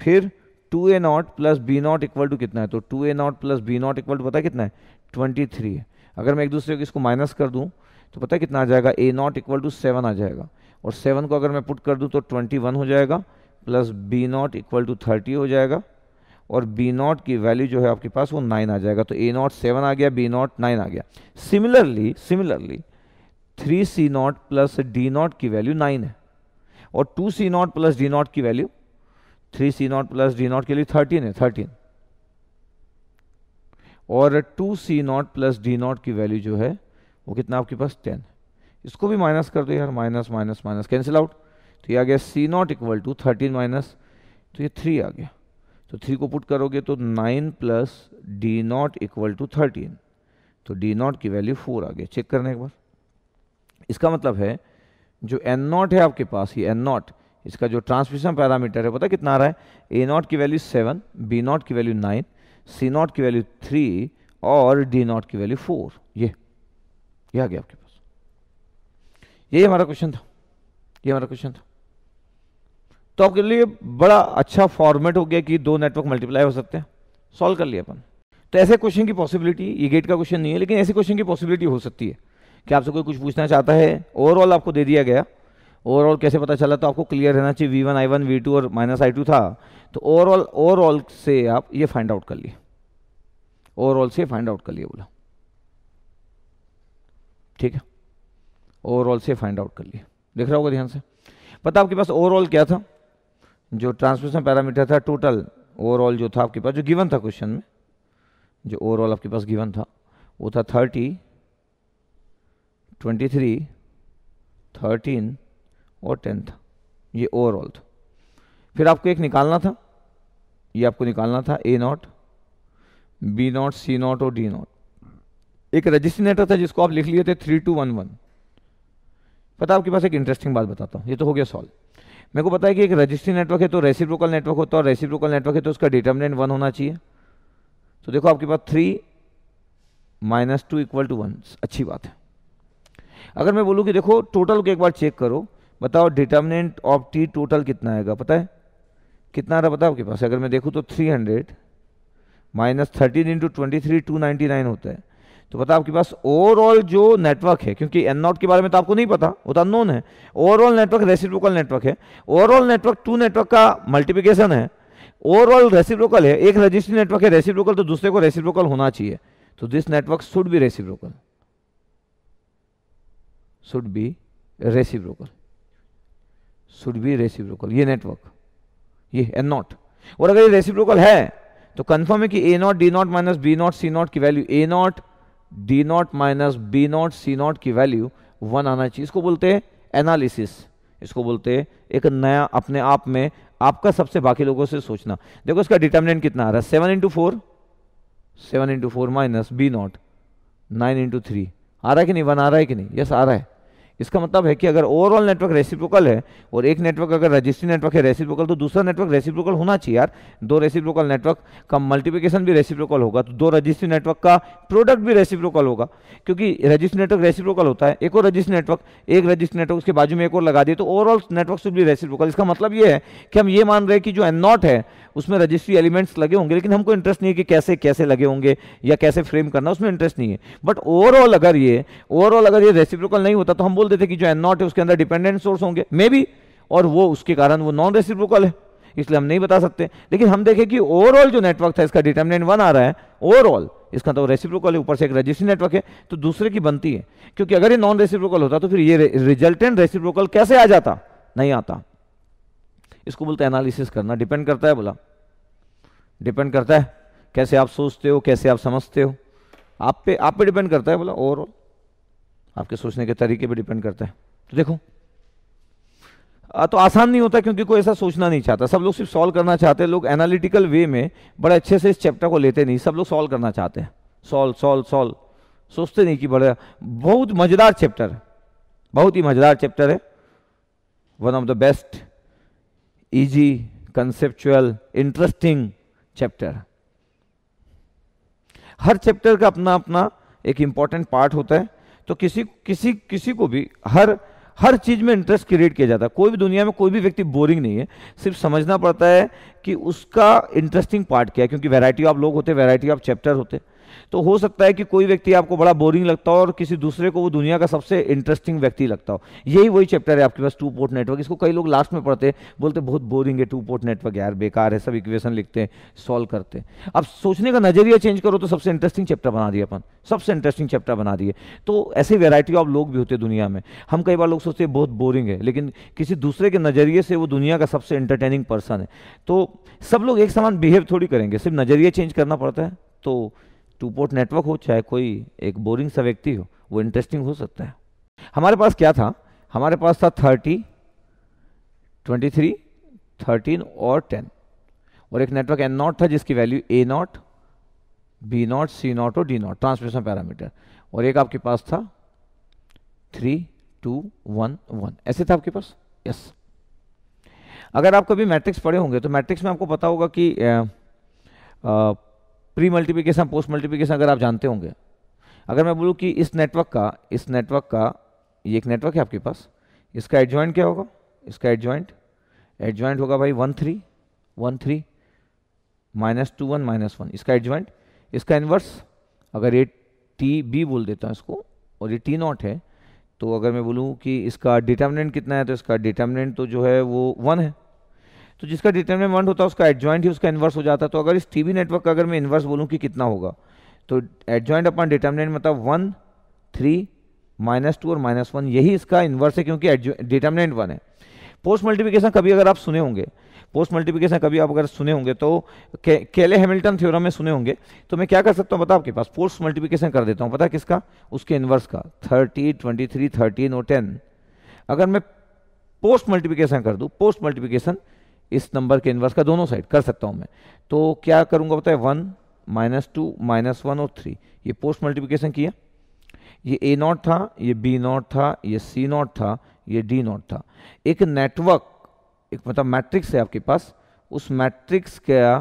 फिर two A not plus B not equal to कितना है तो two A not plus B not equal to पता है कितना है ट्वेंटी थ्री है अगर मैं एक दूसरे को इसको माइनस कर दूं तो पता कितना आ जाएगा A not equal to seven आ जाएगा और सेवन को अगर मैं पुट कर दूं तो ट्वेंटी वन हो जाएगा plus B not equal to thirty हो जाएगा और बी नॉट की वैल्यू जो है आपके पास वो नाइन आ जाएगा तो ए नॉट सेवन आ गया बी नॉट नाइन आ गया similarly similarly three C not plus D not की वैल्यू नाइन है और two C not plus D not की value three C not plus D not के लिए थर्टीन है थर्टीन और two C not plus D not की वैल्यू जो है वो कितना आपके पास टेन इसको भी माइनस कर दो यार minus minus minus cancel out तो ये आ गया C not equal to thirteen minus तो ये थ्री आ गया तो थ्री को पुट करोगे तो nine plus D not equal to thirteen तो डी नॉट की वैल्यू फोर आ गई चेक करने एक बार इसका मतलब है जो एन नॉट है आपके पास ये एन नॉट इसका जो ट्रांसमिशन पैरामीटर है पता कितना आ रहा है ए नॉट की वैल्यू सेवन बी नॉट की वैल्यू नाइन सी नॉट की वैल्यू थ्री और डी नॉट की वैल्यू फोर ये ये आ गया आपके पास यही हमारा क्वेश्चन था ये हमारा क्वेश्चन था तो आपके लिए बड़ा अच्छा फॉर्मेट हो गया कि दो नेटवर्क मल्टीप्लाई हो सकते हैं सॉल्व कर लिया अपन तो ऐसे क्वेश्चन की पॉसिबिलिटी ये गेट का क्वेश्चन नहीं है लेकिन ऐसे क्वेश्चन की पॉसिबिलिटी हो सकती है कि आपसे कोई कुछ पूछना चाहता है ओवरऑल आपको दे दिया गया ओवरऑल कैसे पता चला तो आपको क्लियर रहना चाहिए V one I one V two और माइनस आई टू था तो ओवरऑल ओवरऑल से आप ये फाइंड आउट कर लिए ओवरऑल से फाइंड आउट कर लिए बोला ठीक है ओवरऑल से फाइंड आउट कर लिए देख रहा होगा ध्यान से पता आपके पास ओवरऑल क्या था जो ट्रांसमिशन पैरामीटर था टोटल ओवरऑल जो था आपके पास जो गिवन था क्वेश्चन में जो ओवरऑल आपके पास गिवन था वो था थर्टी ट्वेंटी थ्री थर्टीन और टेन था ये ओवरऑल था फिर आपको एक निकालना था ये आपको निकालना था A not B not C not और डी नॉट एक रजिस्ट्रीनेटर था जिसको आप लिख लिए थे थ्री टू वन वन पता आपके पास एक इंटरेस्टिंग बात बताता हूँ ये तो हो गया सॉल्व मेरे को पता है कि एक रजिस्ट्री नेटवर्क है तो रेसिप्रोकल नेटवर्क होता है और रेसिप्रोकल नेटवर्क है तो उसका डिटर्मिनेंट वन होना चाहिए तो देखो आपके पास three minus two equal to one अच्छी बात है अगर मैं बोलूँ कि देखो टोटल को एक बार चेक करो बताओ डिटर्मिनेंट ऑफ टी टोटल कितना आएगा पता है कितना आ रहा पता है आपके पास अगर मैं देखूँ तो three hundred minus thirteen into twenty three two ninety nine होता है तो पता आपके पास ओवरऑल जो नेटवर्क है क्योंकि एन नॉट के बारे में तो आपको नहीं पता वो तो अननोन है ओवरऑल नेटवर्क रेसिप्रोकल नेटवर्क है ओवरऑल नेटवर्क टू नेटवर्क का मल्टीप्लिकेशन है ओवरऑल रेसिप्रोकल है एक रजिस्ट्री नेटवर्क है रेसिप्रोकल तो दूसरे को रेसिप्रोकल होना चाहिए तो this network should be reciprocal should be reciprocal should be reciprocal ये नेटवर्क ये एन नॉट और अगर ये रेसिप्रोकल है तो कंफर्म है कि A not D not minus B not C not की value A not D not minus B not C not की वैल्यू वन आना चाहिए इसको बोलते हैं एनालिसिस इसको बोलते हैं एक नया अपने आप में आपका सबसे बाकी लोगों से सोचना देखो इसका डिटर्मिनेंट कितना आ रहा है seven into four seven into four minus B not nine into three आ रहा है कि नहीं वन आ रहा है कि नहीं यस आ रहा है इसका मतलब है कि अगर ओवरऑल नेटवर्क रेसिप्रोकल है और एक नेटवर्क अगर रजिस्ट्री नेटवर्क है रेसिप्रोकल तो दूसरा नेटवर्क रेसिप्रोकल होना चाहिए यार दो रेसिप्रोकल नेटवर्क का मल्टीप्लिकेशन भी रेसिप्रोकल होगा तो दो रजिस्ट्री नेटवर्क का प्रोडक्ट भी रेसिप्रोकल होगा क्योंकि रजिस्ट्री नेटवर्क रेसिप्रोकल होता है एक और रजिस्ट्री नेटवर्क एक रजिस्ट्री नेटवर्क उसके बाजू में एक और लगा दिए तो ओवरऑल नेटवर्क से भी रेसिप्रोकल इसका मतलब ये है कि हम ये मान रहे हैं कि जो एन नॉट है उसमें रजिस्ट्री एलिमेंट्स लगे होंगे लेकिन हमको इंटरेस्ट नहीं है कि कैसे कैसे लगे होंगे या कैसे फ्रेम करना उसमें इंटरेस्ट नहीं है बट ओवरऑल अगर ये ओवरऑल अगर ये रेसिप्रोकल नहीं होता तो हम बोल बोलते थे कि जो एन नॉट है उसके अंदर डिपेंडेंट सोर्स होंगे मे बी और वो उसके कारण वो नॉन रेसिप्रोकल है इसलिए हम नहीं बता सकते लेकिन हम देखें कि ओवरऑल जो नेटवर्क था इसका डिटर्मिनेंट वन आ रहा है ओवरऑल इसका तो रेसिप्रोकल है ऊपर से एक रजिस्ट्री नेटवर्क है तो दूसरे की बनती है क्योंकि अगर ये नॉन रेसिप्रोकल होता तो फिर ये रिजल्टेंट रेसिप्रोकल कैसे आ जाता नहीं आता इसको बोलते एनालिसिस करना डिपेंड करता है बोला डिपेंड करता है कैसे आप सोचते हो कैसे आप समझते हो आप पे आप पे डिपेंड करता है बोला ओवरऑल आपके सोचने के तरीके पर डिपेंड करता है तो देखो आ, तो आसान नहीं होता क्योंकि कोई ऐसा सोचना नहीं चाहता सब लोग सिर्फ सॉल्व करना चाहते हैं लोग एनालिटिकल वे में बड़े अच्छे से इस चैप्टर को लेते नहीं सब लोग सॉल्व करना चाहते हैं सॉल्व सॉल्व सॉल्व सोचते नहीं कि बड़ा बहुत मज़ेदार चैप्टर बहुत ही मज़ेदार चैप्टर है one of the best easy conceptual interesting chapter हर चैप्टर का अपना अपना एक इंपॉर्टेंट पार्ट होता है तो किसी किसी किसी को भी हर हर चीज़ में इंटरेस्ट क्रिएट किया जाता है कोई भी दुनिया में कोई भी व्यक्ति बोरिंग नहीं है सिर्फ समझना पड़ता है कि उसका इंटरेस्टिंग पार्ट क्या है क्योंकि वैरायटी ऑफ लोग होते हैं वैरायटी ऑफ चैप्टर होते हैं तो हो सकता है कि कोई व्यक्ति आपको बड़ा बोरिंग लगता हो और किसी दूसरे को वो दुनिया का सबसे इंटरेस्टिंग व्यक्ति लगता हो यही वही चैप्टर है आपके पास टू पोर्ट नेटवर्क इसको कई लोग लास्ट में पढ़ते हैं बोलते बहुत बोरिंग है टू पोर्ट नेटवर्क यार बेकार है सब इक्वेशन लिखते हैं सॉल्व करते हैं अब सोचने का नजरिया चेंज करो तो सबसे इंटरेस्टिंग चैप्टर बना दिया अपन सबसे इंटरेस्टिंग चैप्टर बना दिए तो ऐसी वेरायटी ऑफ लोग भी होते हैं दुनिया में हम कई बार लोग सोचते हैं बहुत बोरिंग है लेकिन किसी दूसरे के नजरिए से वो दुनिया का सबसे इंटरटेनिंग पर्सन है तो सब लोग एक समान बिहेव थोड़ी करेंगे सिर्फ नजरिया चेंज करना पड़ता है तो टू पोर्ट नेटवर्क हो चाहे कोई एक बोरिंग सा व्यक्ति हो वो इंटरेस्टिंग हो सकता है हमारे पास क्या था हमारे पास था थर्टी ट्वेंटी थ्री थर्टीन और टेन और एक नेटवर्क एन नॉट था जिसकी value A not B not C not और डी नॉट ट्रांसमिशन पैरामीटर और एक आपके पास था थ्री टू वन वन ऐसे था आपके पास यस अगर आप कभी मैट्रिक्स पढ़े होंगे तो मैट्रिक्स में आपको पता होगा कि ah, ah, pre multiplication post multiplication अगर आप जानते होंगे अगर मैं बोलूँ कि इस नेटवर्क का इस नेटवर्क का ये एक नेटवर्क है आपके पास इसका एडजॉइंट क्या होगा इसका एडजॉइंट एडजॉइंट होगा भाई one three one three minus two one minus one इसका एडजॉइंट इसका इन्वर्स अगर ये टी बी बोल देता हूँ इसको और ये टी नॉट है तो अगर मैं बोलूँ कि इसका डिटर्मिनेंट कितना है तो इसका डिटर्मिनेंट तो जो है वो वन है तो जिसका डिटर्मिनेंट होता है उसका एडजॉइंट ही उसका इन्वर्स हो जाता है तो अगर इस टीवी नेटवर्क का अगर मैं इन्वर्स बोलूँ कि कितना होगा तो एडजॉइंट अपन डिटर्मिनेंट मतलब वन थ्री माइनस टू और माइनस वन यही इसका इन्वर्स है क्योंकि डिटर्मिनेंट वन है पोस्ट मल्टीप्लिकेशन कभी अगर आप सुने होंगे पोस्ट मल्टीप्लिकेशन कभी आप अगर सुने होंगे तो के, केले हैमिल्टन थ्योरम में सुने होंगे तो मैं क्या कर सकता हूँ पता आपके पास पोस्ट मल्टीप्लिकेशन कर देता हूँ पता किसका उसके इन्वर्स का थर्टी ट्वेंटी थ्री थर्टीन और टेन अगर मैं पोस्ट मल्टीप्लिकेशन कर दूँ पोस्ट मल्टीप्लिकेशन इस नंबर के इन्वर्स का दोनों साइड कर सकता हूं मैं तो क्या करूंगा बताए one minus two minus one और थ्री ये पोस्ट मल्टीप्लिकेशन किया ये ए नॉट था ये बी नॉट था ये सी नॉट था ये डी नॉट था एक नेटवर्क एक मतलब मैट्रिक्स है आपके पास उस मैट्रिक्स का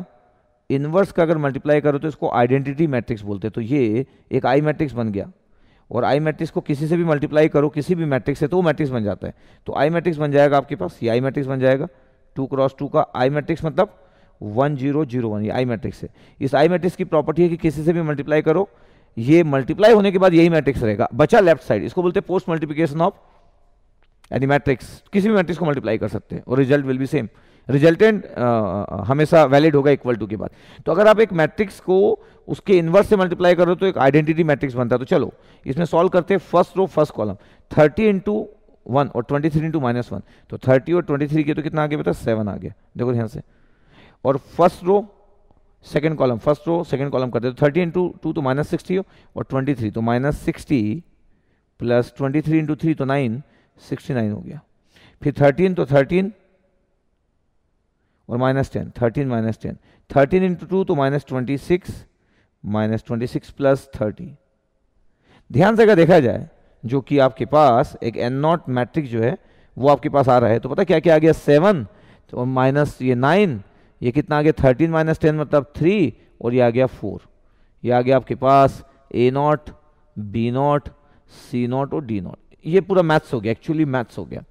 इन्वर्स का अगर मल्टीप्लाई करो तो इसको आइडेंटिटी मैट्रिक्स बोलते हैं तो ये एक आई मैट्रिक्स बन गया और आई मैट्रिक्स को किसी से भी मल्टीप्लाई करो किसी भी मैट्रिक्स से तो वो मैट्रिक्स बन जाता है तो आई मैट्रिक्स बन जाएगा आपके पास ये आई मैट्रिक्स बन जाएगा टू क्रॉस टू का आई मैट्रिक्स मतलब वन जीरो जीरो वन ये आई मैट्रिक्स है इस आई मैट्रिक्स की प्रॉपर्टी है कि किसी से भी मल्टीप्लाई करो ये मल्टीप्लाई होने के बाद यही मैट्रिक्स रहेगा बचा लेफ्ट साइड इसको बोलते हैं post multiplication of any matrix किसी भी मैट्रिक्स को मल्टीप्लाई कर सकते हैं और result will be same resultant हमेशा वैलिड होगा इक्वल टू के बाद तो अगर आप एक मैट्रिक्स को उसके इन्वर्स से मल्टीप्लाई करो तो एक आइडेंटिटी मैट्रिक्स बनता है तो चलो इसमें सॉल्व करते हैं first row first column thirty into one और twenty three into minus one तो थर्टी और ट्वेंटी थ्री के तो कितना आ गया बेटा सेवन आ गया देखो ध्यान से और first row second column first row second column करते तो थर्टी इंटू टू तो माइनस सिक्सटी हो और ट्वेंटी थ्री तो minus sixty plus twenty three into three तो नाइन सिक्सटी नाइन हो गया फिर थर्टीन तो थर्टीन और minus ten thirteen minus ten thirteen into two तो minus twenty six minus twenty six plus thirty ध्यान से अगर देखा जाए जो कि आपके पास एक एन नॉट मैट्रिक जो है वो आपके पास आ रहा है तो पता क्या क्या आ गया सेवन तो माइनस ये नाइन ये कितना आ गया थर्टीन माइनस टेन मतलब थ्री और ये आ गया फोर ये आ गया आपके पास A not B not C not और डी नॉट ये पूरा मैथ्स हो गया एक्चुअली मैथ्स हो गया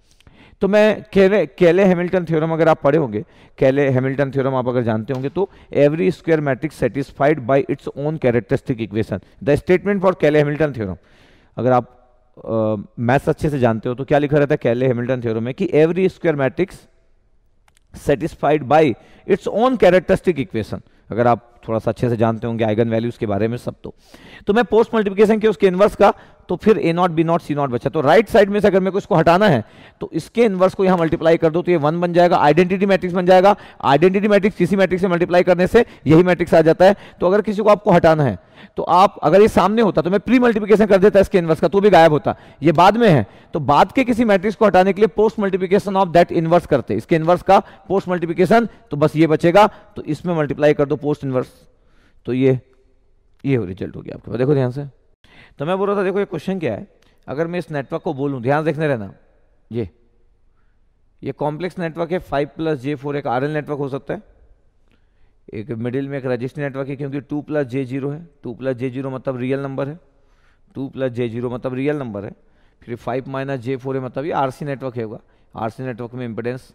तो मैं केले केले हैमिल्टन थ्योरम अगर आप पढ़े होंगे केले हैमिल्टन थ्योरम आप अगर जानते होंगे तो every square matrix satisfied by its own characteristic equation the statement for Cayley Hamilton theorem अगर आप मैथ्स अच्छे से जानते हो तो क्या लिखा रहता है कैले हेमिल्टन थ्योरम में कि every square matrix satisfied by its own characteristic equation अगर आप थोड़ा सा अच्छे से जानते होंगे आइगन वैल्यूज के बारे में सब तो तो मैं पोस्ट मल्टीप्लिकेशन के उसके इनवर्स का तो फिर A not B not C not बचा तो राइट right साइड में से अगर मेरे को इसको हटाना है तो इसके इनवर्स को यहां मल्टीप्लाई कर दो तो ये वन बन जाएगा आइडेंटिटी मैट्रिक्स बन जाएगा आइडेंटिटी मैट्रिक्स किसी मैट्रिक्स से मल्टीप्लाई करने से यही मैट्रिक्स आ जाता है तो अगर किसी को आपको हटाना है तो आप अगर ये सामने होता तो मैं प्री मल्टीप्लीकेशन कर देता इसके इनवर्स का तो भी गायब होता ये बाद में है तो बाद के किसी मैट्रिक्स को हटाने के लिए post multiplication of that inverse करते इसके इनवर्स का पोस्ट मल्टीप्लीकेशन तो बस ये बचेगा तो इसमें मल्टीप्लाई कर दो पोस्ट इनवर्स तो ये ये रिजल्ट हो गया आपके पास देखो ध्यान से तो मैं बोल रहा था देखो ये क्वेश्चन क्या है अगर मैं इस नेटवर्क को बोलूँ ध्यान देखने रहना ये ये कॉम्प्लेक्स नेटवर्क है फाइव प्लस जे फोर एक आर नेटवर्क हो सकता है एक मिडिल में एक रजिस्टर नेटवर्क है क्योंकि टू प्लस जे जीरो है टू प्लस जे जीरो मतलब रियल नंबर है टू प्लस जे जीरो मतलब रियल नंबर है फिर फाइव माइनस जे फोर है मतलब ये आर सी नेटवर्क है होगा आर सी नेटवर्क में इम्पिडेंस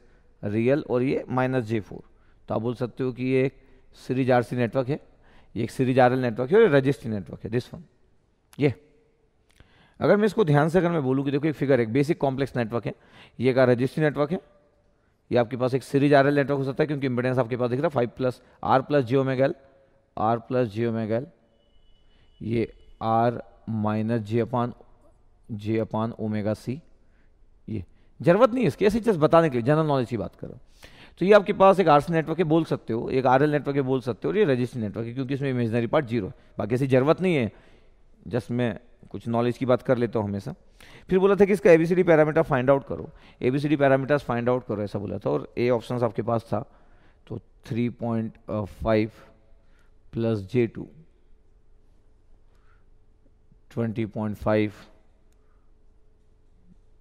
रियल और ये माइनस जे फोर तो आप बोल सकते हो कि ये एक सीरीज आर सी नेटवर्क है ये एक सीरीज आर एल नेटवर्क है और रजिस्टर नेटवर्क है दिस वन ये अगर मैं इसको ध्यान से अगर मैं बोलूँ कि देखो एक फिगर एक बेसिक कॉम्प्लेक्स नेटवर्क है ये का रजिस्ट्री नेटवर्क है ये आपके पास एक सीरीज आर एल नेटवर्क हो सकता है क्योंकि इम्पिडेंस आपके पास दिख रहा है five plus R plus j omega L R plus j omega L ये R minus j upon j upon omega C ये जरूरत नहीं है इसकी ऐसी चीज बताने के लिए जनरल नॉलेज की बात करो तो ये आपके पास एक आर सी नेटवर्क है बोल सकते हो एक आर एल नेटवर्क है बोल सकते हो और ये रजिस्ट्री नेटवर्क है क्योंकि इसमें इमेजनरी पार्ट जीरो है बाकी ऐसी जरूरत नहीं है जस्ट मैं कुछ नॉलेज की बात कर लेता हूँ हमेशा फिर बोला था कि इसका एबीसीडी पैरामीटर फाइंड आउट करो एबीसीडी पैरामीटर्स फाइंड आउट करो ऐसा बोला था और ए ऑप्शन आपके पास था तो 3.5 plus j two twenty point five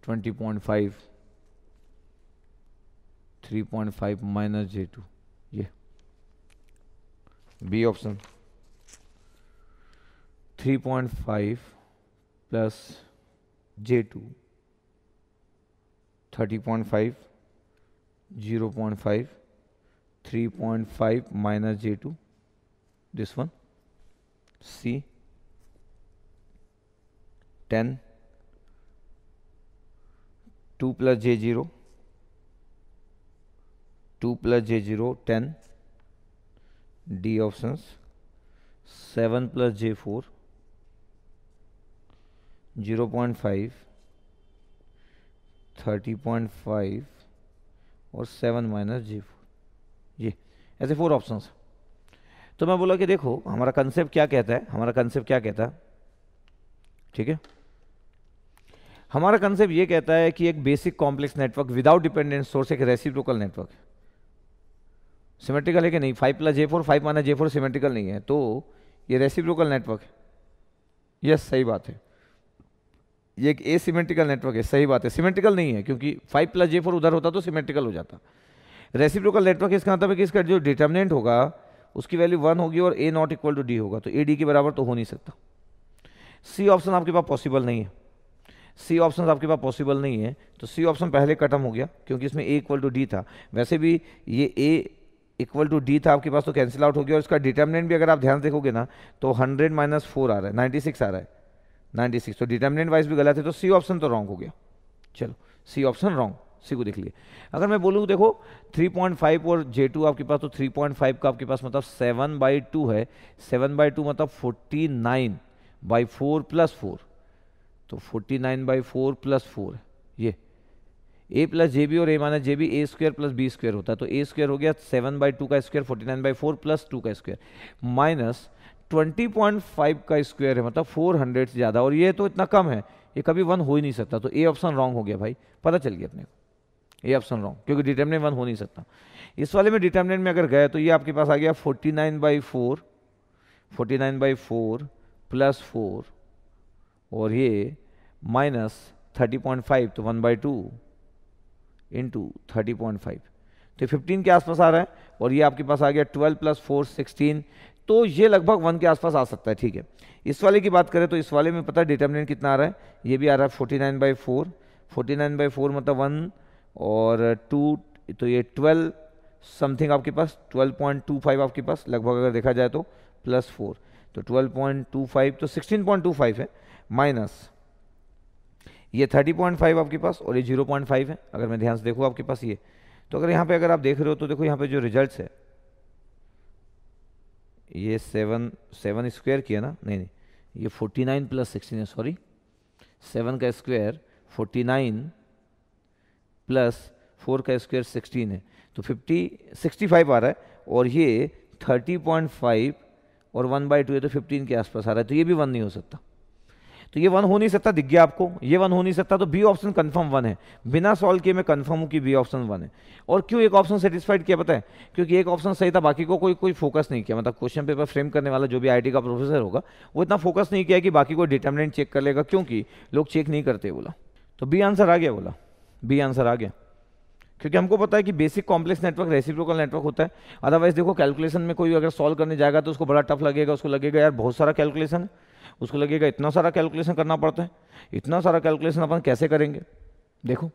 twenty point five three point five minus j two ये B option three point five plus j two thirty point five zero point five three point five minus j two this one C ten two plus j zero two plus j zero ten D options seven plus j four zero point five thirty point five और सेवन माइनस जी फोर ये ऐसे फोर ऑप्शन तो मैं बोला कि देखो हमारा कंसेप्ट क्या कहता है हमारा कंसेप्ट क्या कहता है ठीक है हमारा कंसेप्ट ये कहता है कि एक basic complex network without dependent source एक रेसिप्रोकल नेटवर्क है सिमेट्रिकल है कि नहीं five plus j four five minus j four symmetrical नहीं है तो ये रेसिप्रोकल नेटवर्क है यस सही बात है ये एक ए सीमेट्रिकल नेटवर्क है सही बात है सीमेट्रिकल नहीं है क्योंकि फाइव प्लस जे फोर उधर होता तो सीमेट्रिकल हो जाता रेसिप्रोकल नेटवर्क इसका मतलब है कि इसका जो डिटर्मिनेंट होगा उसकी वैल्यू वन होगी और A not equal to D होगा तो ए डी के बराबर तो हो नहीं सकता सी ऑप्शन आपके पास पॉसिबल नहीं है सी ऑप्शन आपके पास पॉसिबल नहीं है तो सी ऑप्शन पहले खत्म हो गया क्योंकि इसमें ए इक्वल टू डी था वैसे भी ये ए इक्वल टू डी था आपके पास तो कैंसिल आउट हो गया और इसका डिटर्मिनेंट भी अगर आप ध्यान देखोगे ना तो हंड्रेड माइनस फोर आ रहा है नाइन्टी सिक्स आ रहा है 96 तो डिटर्मिनेंट वाइज भी गलत है तो सी ऑप्शन तो रॉन्ग हो गया चलो सी ऑप्शन रॉन्ग सी को देख लिए अगर मैं बोलूँ देखो 3.5 और J2 आपके पास तो 3.5 का आपके पास मतलब 7 बाई टू है 7 बाई टू मतलब 49 nine by four plus four तो 49 nine by four plus four ये ए प्लस जे बी और ए माना j B A square plus B square होता है तो ए स्क्वेयर हो गया सेवन बाई टू का square forty nine by four plus two का स्क्वेयर माइनस 20.5 का स्क्वायर है मतलब 400 से ज़्यादा और ये तो इतना कम है ये कभी वन हो ही नहीं सकता तो ए ऑप्शन रॉन्ग हो गया भाई पता चल गया अपने को ए ऑप्शन रॉन्ग क्योंकि डिटर्मिनेंट वन हो नहीं सकता इस वाले में डिटर्मिनेंट में अगर गए तो ये आपके पास आ गया forty nine by four forty nine by four plus four और ये माइनस थर्टी पॉइंट फाइव तो one by two into thirty point five तो फिफ्टीन के आसपास आ रहा है और ये आपके पास आ गया ट्वेल्व प्लस फोर सिक्सटीन तो ये लगभग वन के आसपास आ सकता है ठीक है इस वाले की बात करें तो इस वाले में पता है डिटर्मिनेंट कितना आ रहा है ये भी आ रहा है forty nine by four forty nine by four मतलब वन और टू तो ये ट्वेल्व समथिंग आपके पास ट्वेल्व पॉइंट टू फाइव आपके पास लगभग अगर देखा जाए तो प्लस फोर तो ट्वेल्व पॉइंट टू फाइव तो सिक्सटीन पॉइंट टू फाइव है माइनस ये थर्टी पॉइंट फाइव आपके पास और ये जीरो पॉइंट फाइव है अगर मैं ध्यान से देखूँ आपके पास ये तो अगर यहाँ पर अगर आप देख रहे हो तो देखो यहाँ पे जो रिजल्ट है ये सेवन सेवन स्क्वायर किया ना नहीं नहीं ये फोर्टी नाइन प्लस सिक्सटीन है सॉरी सेवन का square forty nine plus four का स्क्वायर सिक्सटीन है तो फिफ्टी सिक्सटी फाइव आ रहा है और ये थर्टी पॉइंट फाइव और वन बाई टू है तो फिफ्टीन के आसपास आ रहा है तो ये भी वन नहीं हो सकता तो ये वन हो नहीं सकता दिख गया आपको ये वन हो नहीं सकता तो बी ऑप्शन कंफर्म वन है बिना सॉल्व किए मैं कंफर्म हूँ कि बी ऑप्शन वन है और क्यों एक ऑप्शन सेटिस्फाइड किया पता है क्योंकि एक ऑप्शन सही था बाकी को कोई कोई फोकस नहीं किया मतलब क्वेश्चन पेपर फ्रेम करने वाला जो भी आई का प्रोफेसर होगा वो इतना फोकस नहीं किया कि बाकी कोई डिटर्मिनेंट चेक कर लेगा क्योंकि लोग चेक नहीं करते बोला तो बी आंसर आ गया बोला बी आंसर आ गया क्योंकि हमको पता है कि basic complex network reciprocal network होता है अदरवाइज देखो कैलकुलेशन में कोई अगर सॉल्व करने जाएगा तो उसको बड़ा टफ लगेगा उसको लगेगा यार बहुत सारा कैलकुलेशन है उसको लगेगा इतना सारा कैलकुलेशन करना पड़ता है इतना सारा कैलकुलेशन अपन कैसे करेंगे देखो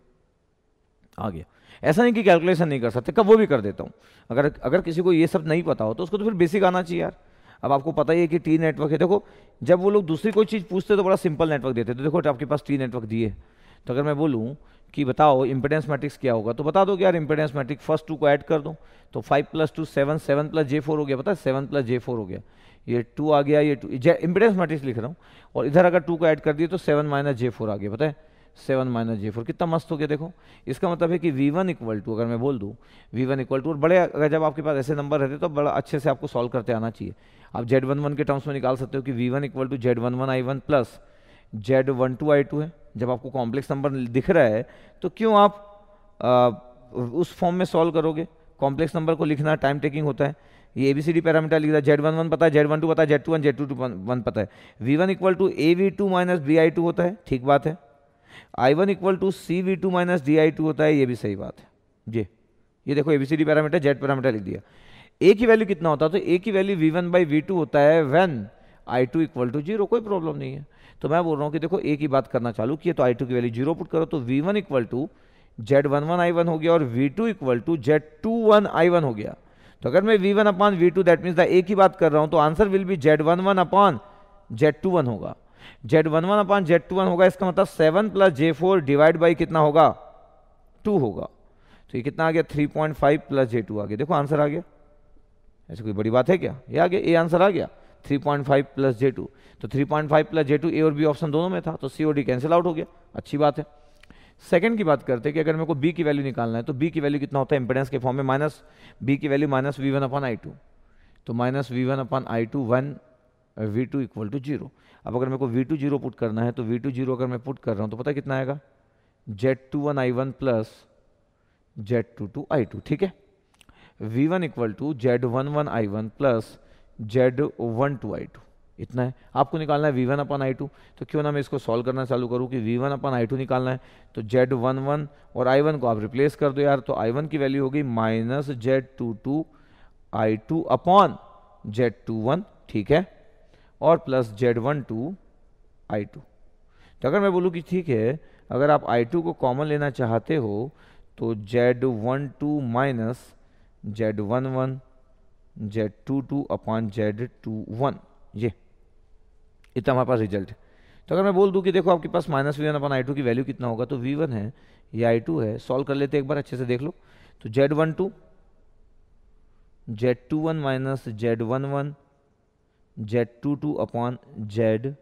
आ गया ऐसा नहीं कि कैलकुलेशन नहीं कर सकते कब वो भी कर देता हूँ अगर अगर किसी को ये सब नहीं पता हो तो उसको तो फिर बेसिक आना चाहिए यार अब आपको पता ही है कि टी नेटवर्क है देखो जब वो लोग दूसरी कोई चीज़ पूछते तो बड़ा सिंपल नेटवर्क देते तो देखो तो आपके पास टी नेटवर्क दिए तो अगर मैं बोलूँ कि बताओ इम्पेडेंस मैट्रिक्स क्या होगा तो बता दो कि यार इम्पेडेंस मैट्रिक्स फर्स्ट टू को ऐड कर दो तो five plus two seven seven plus j four हो गया पता है सेवन प्लस जे फोर हो गया ये टू आ गया ये टू इम्पिडेंस मैट्रिक्स लिख रहा हूँ और इधर अगर टू को ऐड कर दिए तो सेवन माइनस जे फोर आ गया पता है सेवन माइनस जे फोर कितना मस्त हो गया देखो इसका मतलब है कि वी वन इक्वल टू अगर मैं बोल दूँ वी वन इक्वल टू और बड़े अगर जब आपके पास ऐसे नंबर रहते तो बड़ा अच्छे से आपको सॉल्व करते आना चाहिए आप जेड वन वन के टर्म्स में निकाल सकते हो कि V one equal to Z one one I one plus Z one two I two है जब आपको कॉम्प्लेक्स नंबर दिख रहा है तो क्यों आप आ, उस फॉर्म में सॉल्व करोगे कॉम्प्लेक्स नंबर को लिखना टाइम टेकिंग होता है ये A B C D parameter लिखा जेड वन वन पता है जेड वन टू पता है Z two one Z two two one पता है V one equal to A V two minus B I two होता है ठीक बात है I one equal to C V two minus D I two होता है ये भी सही बात है जी ये देखो A B C D parameter Z parameter लिख दिया ए की वैल्यू कितना होता है तो ए की value V one by V two होता है when I two equal to zero कोई प्रॉब्लम नहीं है तो मैं बोल रहा हूँ कि देखो ए की बात करना चालू किया तो आई टू की वैल्यू जीरो पुट करो तो V one equal to Z one one I one हो गया और V two equal to Z two one I one हो गया तो अगर मैं V one upon V two that mean the एक ही बात कर रहा हूं तो answer will be Z one one upon Z two one होगा Z one one upon Z two one होगा इसका मतलब seven plus j four divide by कितना होगा टू होगा तो ये कितना आ गया three point five plus j two आ गया देखो आंसर आ गया ऐसी कोई बड़ी बात है क्या ये आ गया ए आंसर आ गया three point five plus j two तो three point five plus j two A और बी ऑप्शन दोनों में था तो C or D cancel out हो गया अच्छी बात है सेकंड की बात करते हैं कि अगर मेरे को बी की वैल्यू निकालना है तो बी की वैल्यू कितना होता है इंपेडेंस के फॉर्म में माइनस बी की value minus V one upon I two तो minus V one upon I two one V two equal to zero अब अगर मेरे को वी टू जीरो पुट करना है तो वी टू जीरो अगर मैं पुट कर रहा हूँ तो पता कितना आएगा Z two one I one plus Z two two I two ठीक है V one equal to Z one one I one plus Z one two I two इतना है आपको निकालना है V one upon I two तो क्यों ना मैं इसको सॉल्व करना चालू करूँ कि V one upon I two निकालना है तो जेड वन वन और आई वन को आप रिप्लेस कर दो यार तो आई वन की वैल्यू होगी minus Z two two I two upon Z two one ठीक है और plus Z one two I two तो अगर मैं बोलूँ कि ठीक है अगर आप आई टू को कॉमन लेना चाहते हो तो Z one two minus Z one one Z two two upon Z two one ये इतना हमारे पास रिजल्ट तो अगर मैं बोल दूँ कि देखो आपके पास minus V one upon I two की वैल्यू कितना होगा तो वी वन है या आई टू है सॉल्व कर लेते एक बार अच्छे से देख लो तो Z one two Z two one minus Z one one Z two two upon Z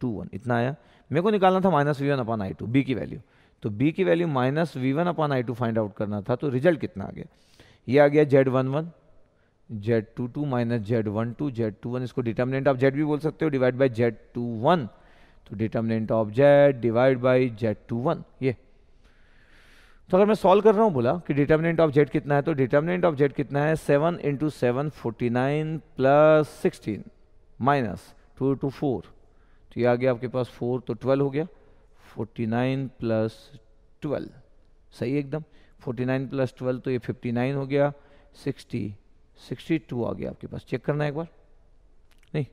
two one इतना आया मेरे को निकालना था minus V one upon I two B की वैल्यू तो बी की value minus V one upon I two find out करना था तो रिजल्ट कितना आ गया ये आ गया Z one one Z two two minus Z one two Z two one इसको डिटर्मिनेंट ऑफ जेड भी बोल सकते हो divide by Z two one तो determinant of Z divide by Z two one ये तो अगर मैं सॉल्व कर रहा हूं बोला कि डिटर्मिनेंट ऑफ जेड कितना है तो डिटर्मिनेंट ऑफ जेड कितना है seven into seven forty nine plus sixteen minus two two four तो ये आ गया आपके पास फोर तो ट्वेल्व हो गया फोर्टी नाइन प्लस ट्वेल्व सही एकदम फोर्टी नाइन प्लस ट्वेल्व तो ये फिफ्टी नाइन हो गया सिक्सटी सिक्सटी टू आ गया आपके पास चेक करना एक बार नहीं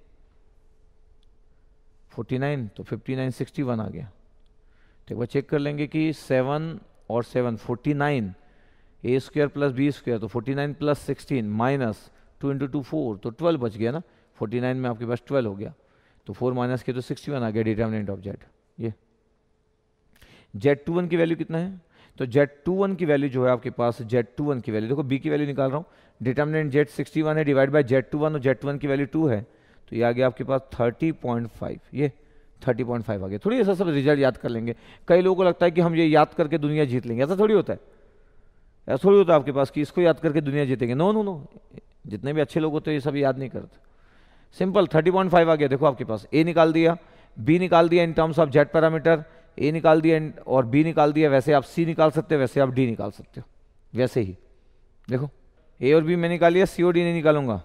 फोर्टी नाइन तो फिफ्टी नाइन सिक्सटी वन आ गया तो एक बार चेक कर लेंगे कि सेवन और seven forty nine A square plus B square तो forty nine plus sixteen minus two into two four तो ट्वेल्व बच गया ना फोर्टी नाइन में आपके पास ट्वेल्व हो गया तो फोर माइनस के तो सिक्सटी वन आ गया डिटर्मिनेंट ऑफ जेड ये जेड टू वन की वैल्यू कितना है तो जेड टू वन की वैल्यू जो है आपके पास जेड टू वन की वैल्यू देखो बी की वैल्यू निकाल रहा हूँ डिटर्मिनेंट जेड सिक्सटी वन है divide by Z two one और तो जेड टू वन की वैल्यू टू है तो ये आ गया आपके पास थर्टी पॉइंट फाइव ये थर्टी पॉइंट फाइव आ गया थोड़ी ऐसा सब रिजल्ट याद कर लेंगे कई लोगों को लगता है कि हम ये याद करके दुनिया जीत लेंगे ऐसा थोड़ी होता है ऐसा थोड़ी होता है आपके पास कि इसको याद करके दुनिया जीतेंगे नो नो नो जितने भी अच्छे लोग होते हैं ये सब याद नहीं करते सिंपल थर्टी पॉइंट फाइव आ गया देखो आपके पास ए निकाल दिया बी निकाल दिया in terms of Z parameter A निकाल दिया और बी निकाल दिया वैसे आप सी निकाल सकते हो वैसे आप डी निकाल सकते हो वैसे ही देखो ए और बी मैं निकाल लिया सी और डी नहीं निकालूंगा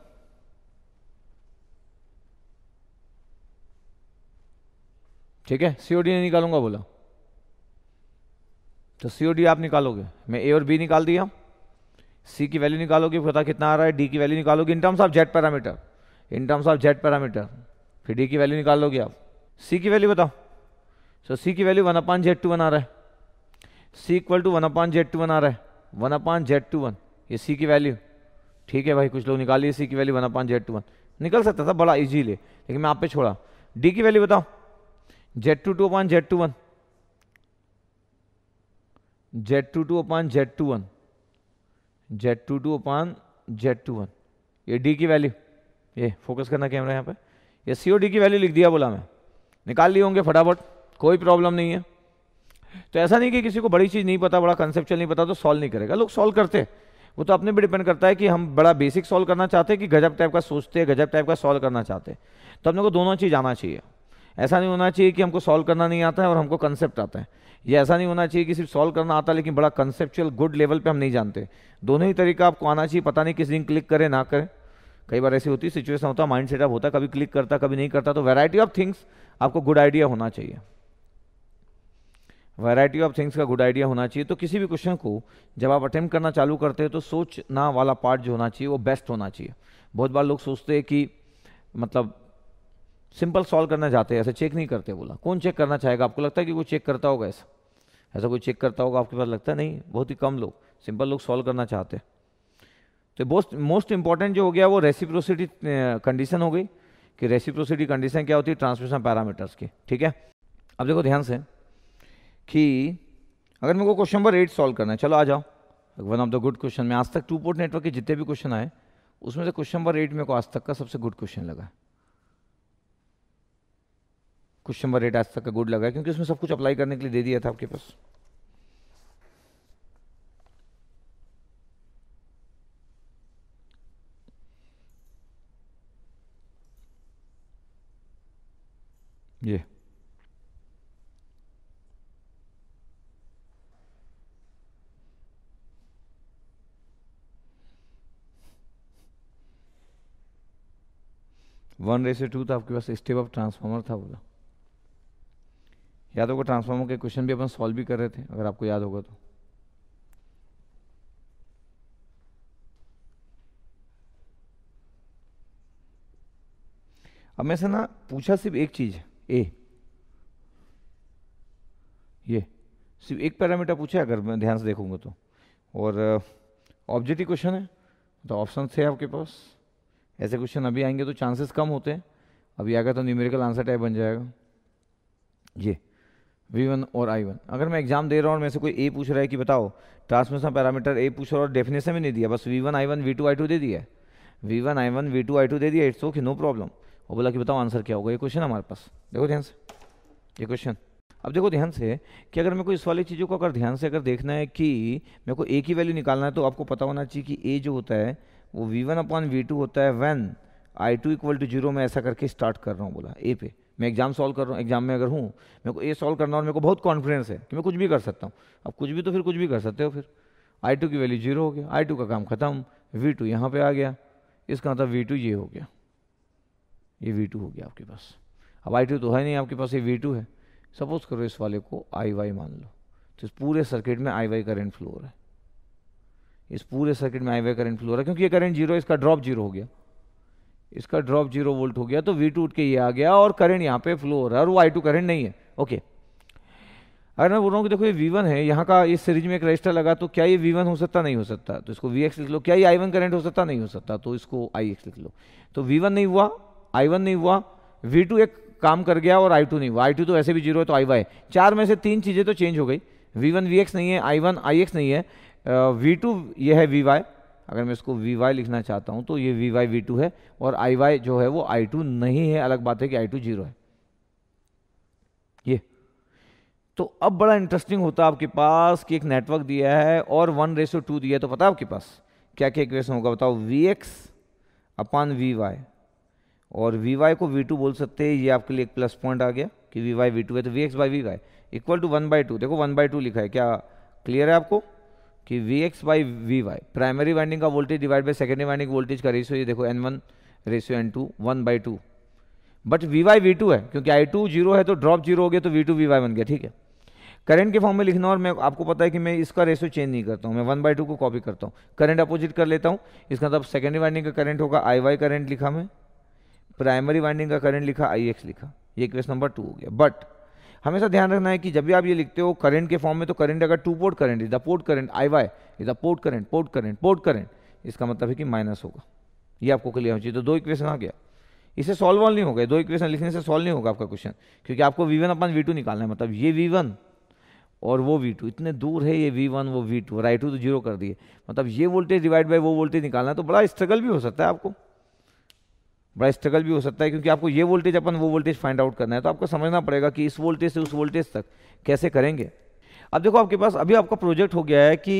ठीक है सी और डी नहीं निकालूंगा बोला तो सी और डी आप निकालोगे मैं ए और बी निकाल दिया सी की वैल्यू निकालोगे पता कितना आ रहा है डी की वैल्यू निकालोगे in terms of Z parameter in terms of Z parameter फिर डी की वैल्यू निकाल लोगे आप सी की वैल्यू बताओ सो तो सी की value one upon Z two one आ रहा है C equal to one upon Z two one आ रहा है one upon Z two one ये सी की वैल्यू ठीक है भाई कुछ लोग निकालिए सी की value one upon Z two one निकल सकता था बड़ा ले। लेकिन मैं आप पे छोड़ा डी की वैल्यू बताओ Z two two upon Z two one Z two two upon Z two one Z two two upon Z two one ये डी की वैल्यू ये फोकस करना कैमरा यहाँ पे ये सी ओ डी की वैल्यू लिख दिया बोला मैं निकाल लिए होंगे फटाफट कोई प्रॉब्लम नहीं है तो ऐसा नहीं कि किसी को बड़ी चीज़ नहीं पता बड़ा कंसेप्चुअल नहीं पता तो सॉल्व नहीं करेगा लोग सॉल्व करते हैं वो तो अपने पर डिपेंड करता है कि हम बड़ा बेसिक सॉल्व करना चाहते हैं कि गजब टाइप का सोचते हैं गजब टाइप का सॉल्व करना चाहते हैं तो अपने को दोनों चीज़ आना चाहिए ऐसा नहीं होना चाहिए कि हमको सॉल्व करना नहीं आता है और हमको कंसेप्ट आता है ये ऐसा नहीं होना चाहिए कि सिर्फ सॉल्व करना आता है लेकिन बड़ा कंसेप्चुअल गुड लेवल पर हम नहीं जानते दोनों ही तरीका आपको आना चाहिए पता नहीं किस दिन क्लिक करें ना करें कई बार ऐसी होती सिचुएशन होता माइंड सेटअप होता कभी क्लिक करता कभी नहीं करता तो वेराइटी ऑफ थिंग्स आपको गुड आइडिया होना चाहिए वैरायटी ऑफ थिंग्स का गुड आइडिया होना चाहिए तो किसी भी क्वेश्चन को जब आप अटेम्प्ट करना चालू करते हैं तो सोचना वाला पार्ट जो होना चाहिए वो बेस्ट होना चाहिए बहुत बार लोग सोचते हैं कि मतलब सिंपल सॉल्व करना चाहते हैं ऐसे चेक नहीं करते बोला कौन चेक करना चाहेगा आपको लगता है कि कोई चेक करता होगा ऐसा ऐसा कोई चेक करता होगा आपके पास लगता नहीं बहुत ही कम लोग सिंपल लोग सॉल्व करना चाहते हैं तो मोस्ट मोस्ट इंपॉर्टेंट जो हो गया वो रेसिप्रोसिटी कंडीशन हो गई कि रेसिप्रोसिटी कंडीशन क्या होती है ट्रांसमिशन पैरामीटर्स की ठीक है अब देखो ध्यान से कि अगर मेरे को क्वेश्चन नंबर एट सॉल्व करना है चलो आ जाओ one of the good question में आज तक टू पोर्ट नेटवर्क के जितने भी क्वेश्चन आए उसमें से क्वेश्चन नंबर एट मेरे को आज तक का सबसे गुड क्वेश्चन लगा क्वेश्चन नंबर एट आज तक का गुड लगा क्योंकि उसमें सब कुछ अप्लाई करने के लिए दे दिया था आपके पास ये yeah. वन रेसे टू तो आपके पास स्टेप ऑफ ट्रांसफार्मर था बोला तो। याद होगा ट्रांसफार्मर के क्वेश्चन भी अपन सॉल्व भी कर रहे थे अगर आपको याद होगा तो अब मैं से ना पूछा सिर्फ एक चीज ए ये सिर्फ एक पैरामीटर पूछा अगर मैं ध्यान से देखूंगा तो और ऑब्जेक्टिव क्वेश्चन है तो ऑप्शन थे आपके पास ऐसे क्वेश्चन अभी आएंगे तो चांसेस कम होते हैं अभी आएगा तो न्यूमेरिकल आंसर टाइप बन जाएगा ये वी वन और आई वन अगर मैं एग्जाम दे रहा हूँ और से कोई ए पूछ रहा है कि बताओ ट्रांसमिशन पैरामीटर ए पूछ रहा और डेफिनेशन में नहीं दिया बस V one I one V two I two दे दिया V one I one V two I two दे दिया इट्स ओके नो प्रॉब्लम वो बोला कि बताओ आंसर क्या होगा ये क्वेश्चन हमारे पास देखो ध्यान से ये क्वेश्चन अब देखो ध्यान से कि अगर मेरे को इस वाली चीज़ों को अगर ध्यान से अगर देखना है कि मेरे को ए की वैल्यू निकालना है तो आपको पता होना चाहिए कि ए जो होता है वो V one upon V two होता है when I two equal to zero मैं ऐसा करके स्टार्ट कर रहा हूँ बोला ए पे मैं एग्जाम सॉल्व कर रहा हूँ एग्जाम में अगर हूँ मेरे को ए सॉल्व करना और मेरे को बहुत कॉन्फिडेंस है कि मैं कुछ भी कर सकता हूँ अब कुछ भी तो फिर कुछ भी कर सकते हो फिर आई टू की वैल्यू जीरो हो गया आई टू का काम खत्म वी टू यहाँ पर आ गया इसका मतलब वी टू ये हो गया ये वी टू हो गया आपके पास अब आई टू तो है नहीं आपके पास ये वी टू है सपोज करो इस वाले को आई वाई मान लो तो इस पूरे सर्किट में आई वाई करेंट फ्लो हो रहा है इस पूरे सर्किट में आई वे करंट फ्लो हो रहा है क्योंकि ये करंट जीरो इसका ड्रॉप जीरो हो गया इसका ड्रॉप जीरो वोल्ट हो गया तो वी टू उठ के ये आ गया और करंट यहाँ पे फ्लो हो रहा है और वो आई टू करंट नहीं है ओके अगर मैं बोल रहा हूँ कि देखो ये वी वन है यहाँ का इस सीरीज में एक रजिस्टर लगा तो क्या ये वी वन हो सकता नहीं हो सकता तो इसको वी एक्स लिख लो क्या ये आई वन करंट हो सकता नहीं हो सकता तो इसको आई एक्स लिख लो तो वी वन नहीं हुआ आई वन नहीं हुआ वी टू एक काम कर गया और आई टू नहीं हुआ आई टू तो वैसे भी जीरो है तो आई वाई चार में से तीन चीज़ें तो चेंज हो गई वी वन वी एक्स नहीं है आई वन आई एक्स नहीं है वी टू ये है वी वाई अगर मैं इसको वी वाई लिखना चाहता हूँ तो ये वी वाई वी टू है और आई वाई जो है वो आई टू नहीं है अलग बात है कि आई टू जीरो है ये तो अब बड़ा इंटरेस्टिंग होता है आपके पास कि एक नेटवर्क दिया है और वन रेसो टू दिया है तो पता है आपके पास क्या क्या इक्वेशन होगा बताओ V X upon V Y और वी वाई को वी टू बोल सकते हैं ये आपके लिए एक प्लस पॉइंट आ गया कि वी वाई वी टू है तो V X by V Y equal to one by two देखो वन बाई टू लिखा है क्या क्लियर है आपको कि V X by V Y primary winding का voltage divide by secondary winding voltage का रेशियो ये देखो N one ratio N two one by two but V Y V two है क्योंकि आई टू जीरो है तो ड्रॉप जीरो हो गया तो वी टू वी वाई बन गया ठीक है करंट के फॉर्म में लिखना और मैं आपको पता है कि मैं इसका रेशियो चेंज नहीं करता हूँ मैं वन बाई टू को कॉपी करता हूँ करंट अपोजिट कर लेता हूँ इसका मतलब सेकेंडरी वाइंडिंग का करंट होगा आई वाई करंट लिखा मैं प्राइमरी वाइंडिंग का करंट लिखा आई एक्स लिखा ये क्वेश्चन नंबर टू हो गया बट हमेशा ध्यान रखना है कि जब भी आप ये लिखते हो करंट के फॉर्म में तो करंट अगर two port current is the port current I Y is the port current port current port current इसका मतलब है कि माइनस होगा ये आपको क्लियर होना चाहिए तो दो इक्वेशन आ गया इसे सॉल्व ऑल नहीं होगा दो इक्वेशन लिखने से सॉल्व नहीं होगा आपका क्वेश्चन क्योंकि आपको V one upon V two निकालना है मतलब ये वी वन और वो वी टू इतने दूर है ये वी वन वो वी टू और टू तो जीरो कर दिए मतलब ये वोल्टेज डिवाइड बाई वो वोल्टेज निकालना है तो बड़ा स्ट्रगल भी हो सकता है आपको बड़ा स्ट्रगल भी हो सकता है क्योंकि आपको ये वोल्टेज अपन वो वोल्टेज फाइंड आउट करना है तो आपको समझना पड़ेगा कि इस वोल्टेज से उस वोल्टेज तक कैसे करेंगे अब देखो आपके पास अभी आपका प्रोजेक्ट हो गया है कि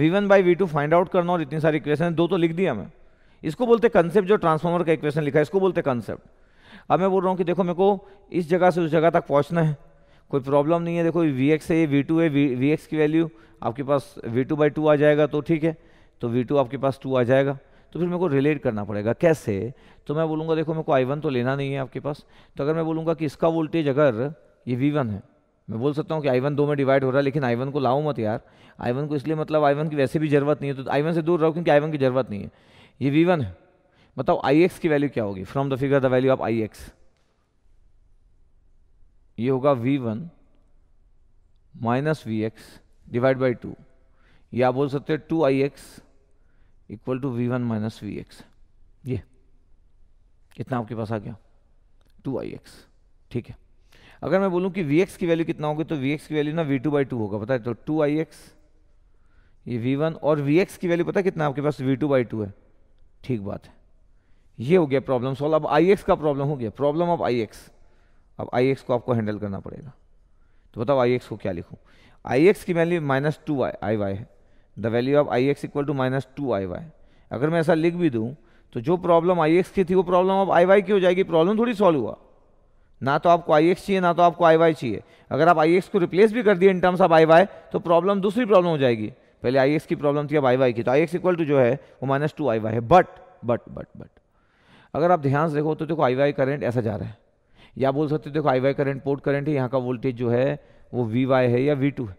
V one by V two find out करना और इतनी सारी इक्वेशन दो तो लिख दिया मैं इसको बोलते कंसेप्ट जो ट्रांसफॉर्मर का इक्वेशन लिखा है इसको बोलते कंसेप्ट अब मैं बोल रहा हूँ कि देखो मेरे को इस जगह से उस जगह तक पहुँचना है कोई प्रॉब्लम नहीं है देखो वी एक्स है वी टू है वी एक्स की वैल्यू आपके पास वी टू बाई टू आ जाएगा तो ठीक है तो वी टू आपके पास टू आ जाएगा तो फिर मेरे को रिलेट करना पड़ेगा कैसे तो मैं बोलूँगा देखो मेरे को आई वन तो लेना नहीं है आपके पास तो अगर मैं बोलूँगा कि इसका वोल्टेज अगर ये वी वन है मैं बोल सकता हूँ कि आई वन दो में डिवाइड हो रहा है लेकिन आई वन को लाओ मत यार आई वन को इसलिए मतलब आई वन की वैसे भी ज़रूरत नहीं है तो आई वन से दूर रहो क्योंकि आई वन की ज़रूरत नहीं है ये वी वन है बताओ आई एक्स की वैल्यू क्या होगी from the figure the value of I X ये होगा V one minus V X divide by two या बोल सकते हैं two I X equal to V one minus V X ये इतना आपके पास आ गया टू आई एक्स ठीक है अगर मैं बोलूँ कि वी एक्स की वैल्यू कितना होगी तो वी एक्स की वैल्यू ना वी टू बाई टू होगा पता है तो टू आई एक्स ये वी वन और वी एक्स की वैल्यू पता है कितना आपके पास वी टू बाई टू है ठीक बात है ये हो गया प्रॉब्लम सॉल्व अब आई एक्स का प्रॉब्लम हो गया प्रॉब्लम ऑफ आई एक्स अब आई एक्स को आपको हैंडल करना पड़ेगा तो बताओ आई एक्स को क्या लिखूँ आई एक्स की value minus two I I Y है the value of I X equal to minus two I Y अगर मैं ऐसा लिख भी दूँ तो जो प्रॉब्लम आई एक्स की थी वो प्रॉब्लम अब आई वाई की हो जाएगी प्रॉब्लम थोड़ी सॉल्व हुआ ना तो आपको आई एक्स चाहिए ना तो आपको आई वाई चाहिए अगर आप आई एक्स को रिप्लेस भी कर दिए in terms of I Y तो प्रॉब्लम दूसरी प्रॉब्लम हो जाएगी पहले आई एक्स की प्रॉब्लम थी अब आई वाई की तो आई एक्स इक्वल टू जो है वो माइनस टू आई वाई है बट बट बट बट अगर आप ध्यान से देखो तो देखो आई वाई करंट ऐसा जा रहा है या बोल सकते हो देखो I Y current port current है यहाँ का वोल्टेज जो है वो वी वाई है या वी टू है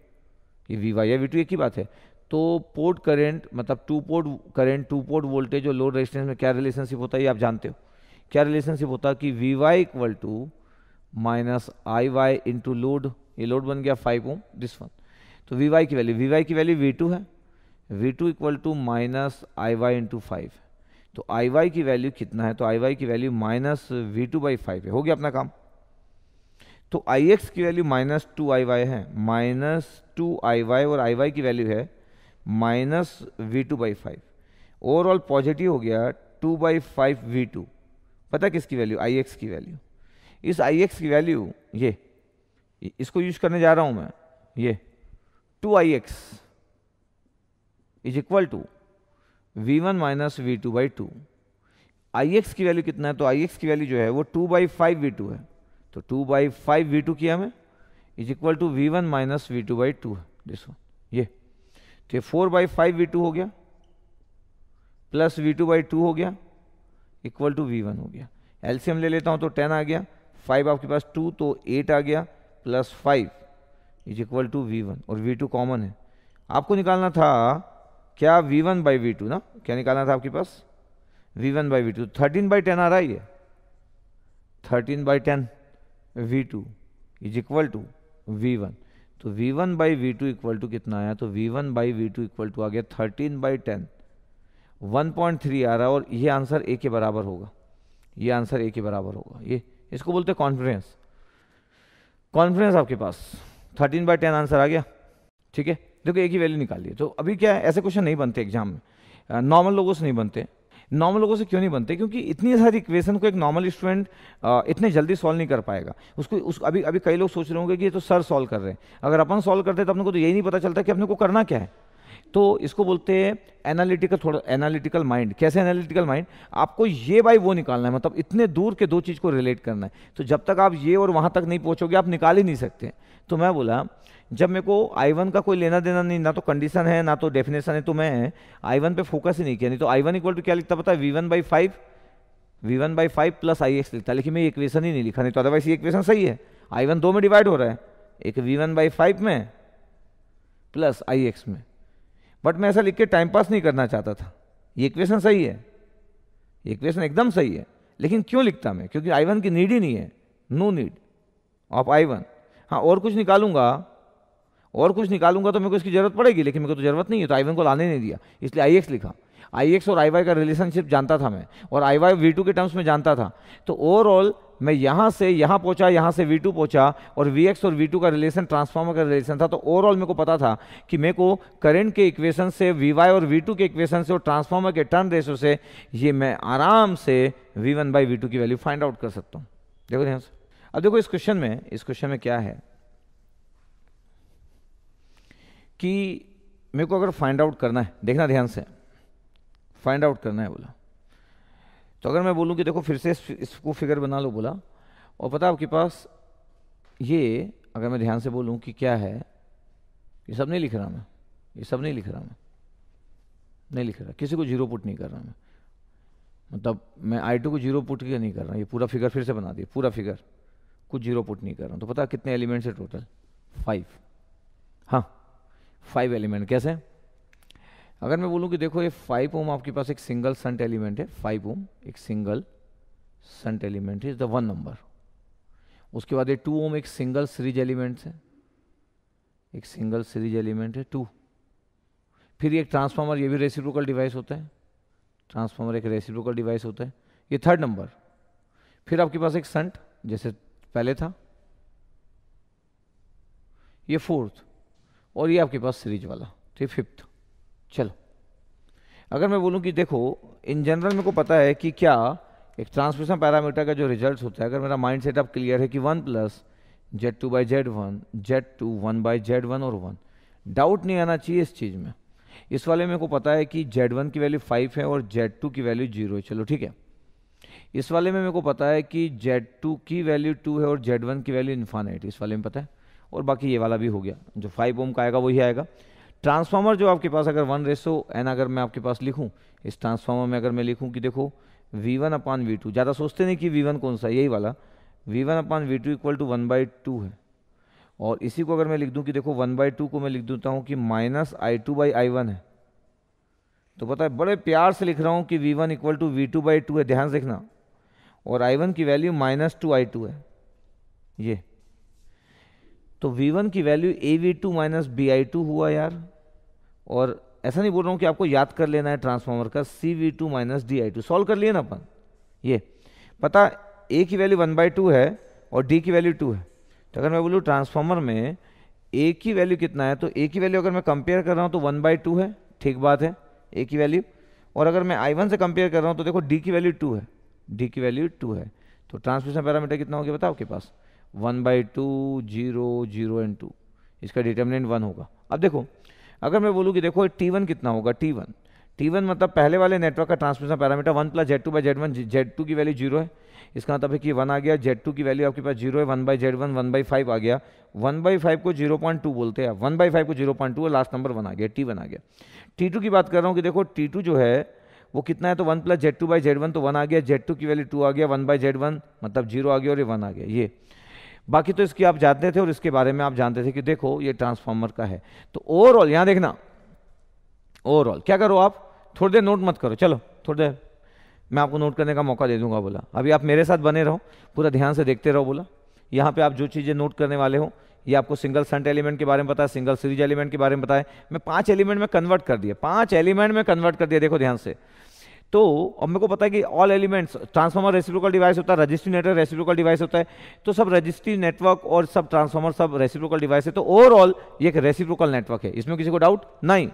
ये वी वाई या वी टू एक ही बात है तो पोर्ट करेंट मतलब two port current two port voltage और लोड रेजिस्टेंस में क्या रिलेशनशिप होता है ये आप जानते हो क्या रिलेशनशिप होता है कि V Y equal to minus I Y into load ये लोड बन गया फाइव ओम दिस वन तो वी वाई की वैल्यू वी वाई की वैल्यू वी टू है V two equal to minus I Y into five तो आई वाई की वैल्यू कितना है तो आई वाई की value minus V two by five है हो गया अपना काम तो आई एक्स की value minus two I Y है माइनस टू आई वाई और आई वाई की वैल्यू है minus V two by five overall positive हो गया two by five V two पता किसकी वैल्यू आई एक्स की वैल्यू इस आई एक्स की वैल्यू ये इसको यूज करने जा रहा हूं मैं ये two I X is equal to V one minus V two by two I X की वैल्यू कितना है तो आई एक्स की वैल्यू जो है वो two by five V two है तो two by five V two किया मैं is equal to V one minus V two by two है दिस ये ये तो ये four by five V two हो गया plus V two by two हो गया इक्वल टू वी वन हो गया एल्सियम ले लेता हूँ तो टेन आ गया फाइव आपके पास टू तो एट आ गया plus five is equal to V one और वी टू कॉमन है आपको निकालना था क्या V one by V two ना क्या निकालना था आपके पास V one by V two thirteen by ten आ रहा है ये thirteen by ten V two is equal to V one तो v1 one by V two equal to कितना आया तो v1 one by V two equal to आ गया thirteen by ten one point three आ रहा है और ये आंसर ए के बराबर होगा ये आंसर ए के बराबर होगा ये इसको बोलते हैं कॉन्फिडेंस कॉन्फिडेंस आपके पास थर्टीन बाई टेन आंसर आ गया ठीक है देखो ए की वैल्यू निकाल ली तो अभी क्या है ऐसे क्वेश्चन नहीं बनते एग्जाम में नॉर्मल लोगों से नहीं बनते नॉर्मल लोगों से क्यों नहीं बनते क्योंकि इतनी सारी इक्वेशन को एक नॉर्मल स्टूडेंट इतने जल्दी सॉल्व नहीं कर पाएगा उसको उस अभी अभी कई लोग सोच रहे होंगे कि ये तो सर सॉल्व कर रहे हैं अगर अपन सॉल्व करते तो अपने को तो यही नहीं पता चलता कि अपने को करना क्या है तो इसको बोलते हैं एनालिटिकल थोड़ा एनालिटिकल माइंड कैसे एनालिटिकल माइंड आपको ये बाई वो निकालना है मतलब इतने दूर के दो चीज़ को रिलेट करना है तो जब तक आप ये और वहाँ तक नहीं पहुँचोगे आप निकाल ही नहीं सकते तो मैं बोला जब मेरे को आई वन का कोई लेना देना नहीं ना तो कंडीशन है ना तो डेफिनेशन है तो मैं आई वन पर फोकस ही नहीं किया नहीं तो आई वन इक्वल टू क्या लिखता पता है V one by five V one by five plus I X लिखता लेकिन मैं इक्वेशन ही नहीं लिखा नहीं तो अदरवाइज ये इक्वेशन सही है आई वन दो में डिवाइड हो रहा है एक वी वन बाई फाइव में प्लस आई एक्स में बट मैं ऐसा लिख के टाइम पास नहीं करना चाहता था ये इक्वेशन सही है ये इक्वेशन एकदम सही है लेकिन क्यों लिखता मैं क्योंकि आई वन की नीड ही नहीं है no need of I one हाँ और कुछ निकालूंगा और कुछ निकालूंगा तो मेरे को इसकी जरूरत पड़ेगी लेकिन मेरे को तो जरूरत नहीं है तो आई को लाने नहीं दिया इसलिए आई लिखा आई और आई का रिलेशनशिप जानता था मैं और आई वाई वी के टर्म्स में जानता था तो ओवरऑल मैं यहाँ से यहाँ पहुँचा यहाँ से V2 पहुँचा और Vx और V2 का रिलेशन ट्रांसफार्मर का रिलेशन था तो ओवरऑल मेरे को पता था कि मेरे को करंट के इक्वेशन से Vy और V2 के इक्वेशन से और ट्रांसफार्मर के टर्न रेशो से ये मैं आराम से V1 वन बाई वी की वैल्यू फाइंड आउट कर सकता हूँ देखो ध्यान से अब देखो इस क्वेश्चन में इस क्वेश्चन में क्या है कि मेरे को अगर फाइंड आउट करना है देखना ध्यान से फाइंड आउट करना है बोला तो अगर मैं बोलूँ कि देखो फिर से इसको फिगर बना लो बोला और पता आपके पास ये अगर मैं ध्यान से बोलूँ कि क्या है ये सब नहीं लिख रहा मैं ये सब नहीं लिख रहा मैं नहीं लिख रहा किसी को जीरो पुट नहीं कर रहा मैं मतलब मैं आई टू को जीरो पुट के नहीं कर रहा ये पूरा फिगर फिर से बना दिया पूरा फिगर कुछ जीरो पुट नहीं कर रहा हूँ तो पता कितने एलिमेंट्स है टोटल फाइव हाँ फाइव एलिमेंट कैसे अगर मैं बोलूं कि देखो ये फाइव ओम आपके पास एक सिंगल संट एलिमेंट है फाइव ओम एक single shunt element is the one number उसके बाद ये टू ओम एक सिंगल सीरीज एलिमेंट्स है एक सिंगल सीरीज एलिमेंट है टू फिर एक ट्रांसफार्मर ये भी रेसिप्रोकल डिवाइस होता है ट्रांसफार्मर एक रेसिप्रोकल डिवाइस होता है ये थर्ड नंबर फिर आपके पास एक संट जैसे पहले था ये फोर्थ और ये आपके पास सीरीज वाला ठीक तो फिफ्थ चलो अगर मैं बोलूं कि देखो इन जनरल मेरे को पता है कि क्या एक ट्रांसमिशन पैरामीटर का जो रिजल्ट होता है अगर मेरा माइंड सेटअप क्लियर है कि one plus Z two by Z one Z two one by Z one और वन डाउट नहीं आना चाहिए इस चीज़ में इस वाले मेरे को पता है कि जेड वन की वैल्यू फाइव है और जेड टू की वैल्यू जीरो है चलो ठीक है इस वाले में मेरे को पता है कि जेड टू की वैल्यू टू है और जेड वन की वैल्यू इन्फानाइट इस वाले में पता है और बाकी ये वाला भी हो गया जो फाइव ओम का आएगा वही आएगा ट्रांसफार्मर जो आपके पास अगर वन रेसो एन अगर मैं आपके पास लिखूँ इस ट्रांसफार्मर में अगर मैं लिखूँ कि देखो V one upon V two ज़्यादा सोचते नहीं कि वी वन कौन सा यही वाला V one upon V two equal to one by two है और इसी को अगर मैं लिख दूँ कि देखो वन बाई टू को मैं लिख देता हूँ कि minus I two by I one है तो पता है बड़े प्यार से लिख रहा हूँ कि V one equal to V two by two है ध्यान से देखना और आई वन की value minus two I two है ये तो वी वन की value A V two minus B I two हुआ यार और ऐसा नहीं बोल रहा हूँ कि आपको याद कर लेना है ट्रांसफार्मर का C V two minus D I two solve कर लिए ना अपन ये पता ए की वैल्यू वन बाई टू है और डी की वैल्यू टू है तो अगर मैं बोलूँ ट्रांसफार्मर में ए की वैल्यू कितना है तो ए की वैल्यू अगर मैं कंपेयर कर रहा हूँ तो वन बाई टू है ठीक बात है ए की वैल्यू और अगर मैं आई वन से कंपेयर कर रहा हूँ तो देखो डी की वैल्यू टू है डी की वैल्यू टू है तो ट्रांसमिशन पैरामीटर कितना हो गया बताओ आपके पास one by two zero zero and two इसका डिटर्मिनेंट वन होगा अब देखो अगर मैं बोलूँ कि देखो टी वन कितना होगा टी वन टी वन मतलब पहले वाले नेटवर्क का transmission parameter one plus Z two by Z one Z two की वैल्यू जीरो है इसका मतलब है कि वन आ गया जेड टू की वैल्यू आपके पास जीरो है one by Z one one by five आ गया वन बाई फाइव को जीरो पॉइंट टू बोलते हैं वन बाई फाइव को जीरो पॉइंट टू है लास्ट नंबर वन आ गया टी वन आ गया टी टू की बात कर रहा हूँ कि देखो टी टू जो है वो कितना है तो one plus Z two by Z one तो वन आ गया जेड टू की वैल्यू टू आ गया वन बाई जेड वन मतलब जीरो आ गया और ये वन आ गया ये बाकी तो इसकी आप जानते थे और इसके बारे में आप जानते थे कि देखो ये ट्रांसफार्मर का है तो ओवरऑल यहाँ देखना ओवरऑल क्या करो आप थोड़ी देर नोट मत करो चलो थोड़ी देर मैं आपको नोट करने का मौका दे दूंगा बोला अभी आप मेरे साथ बने रहो पूरा ध्यान से देखते रहो बोला यहाँ पे आप जो चीज़ें नोट करने वाले हो ये आपको सिंगल संट एलिमेंट के बारे में बताया सिंगल सीरीज एलिमेंट के बारे में पता है मैं पांच एलिमेंट में कन्वर्ट कर दिया पांच एलिमेंट में कन्वर्ट कर दिया देखो ध्यान से तो अब मेरे को पता है कि all elements transformer reciprocal device होता है रजिस्ट्री नेटवर्क रेसिप्रोकल डिवाइस होता है तो सब रजिस्ट्री नेटवर्क और सब ट्रांसफॉर्मर सब रेसिप्रोकल डिवाइस है तो ओवरऑल ये एक रेसिप्रोकल नेटवर्क है इसमें किसी को डाउट नहीं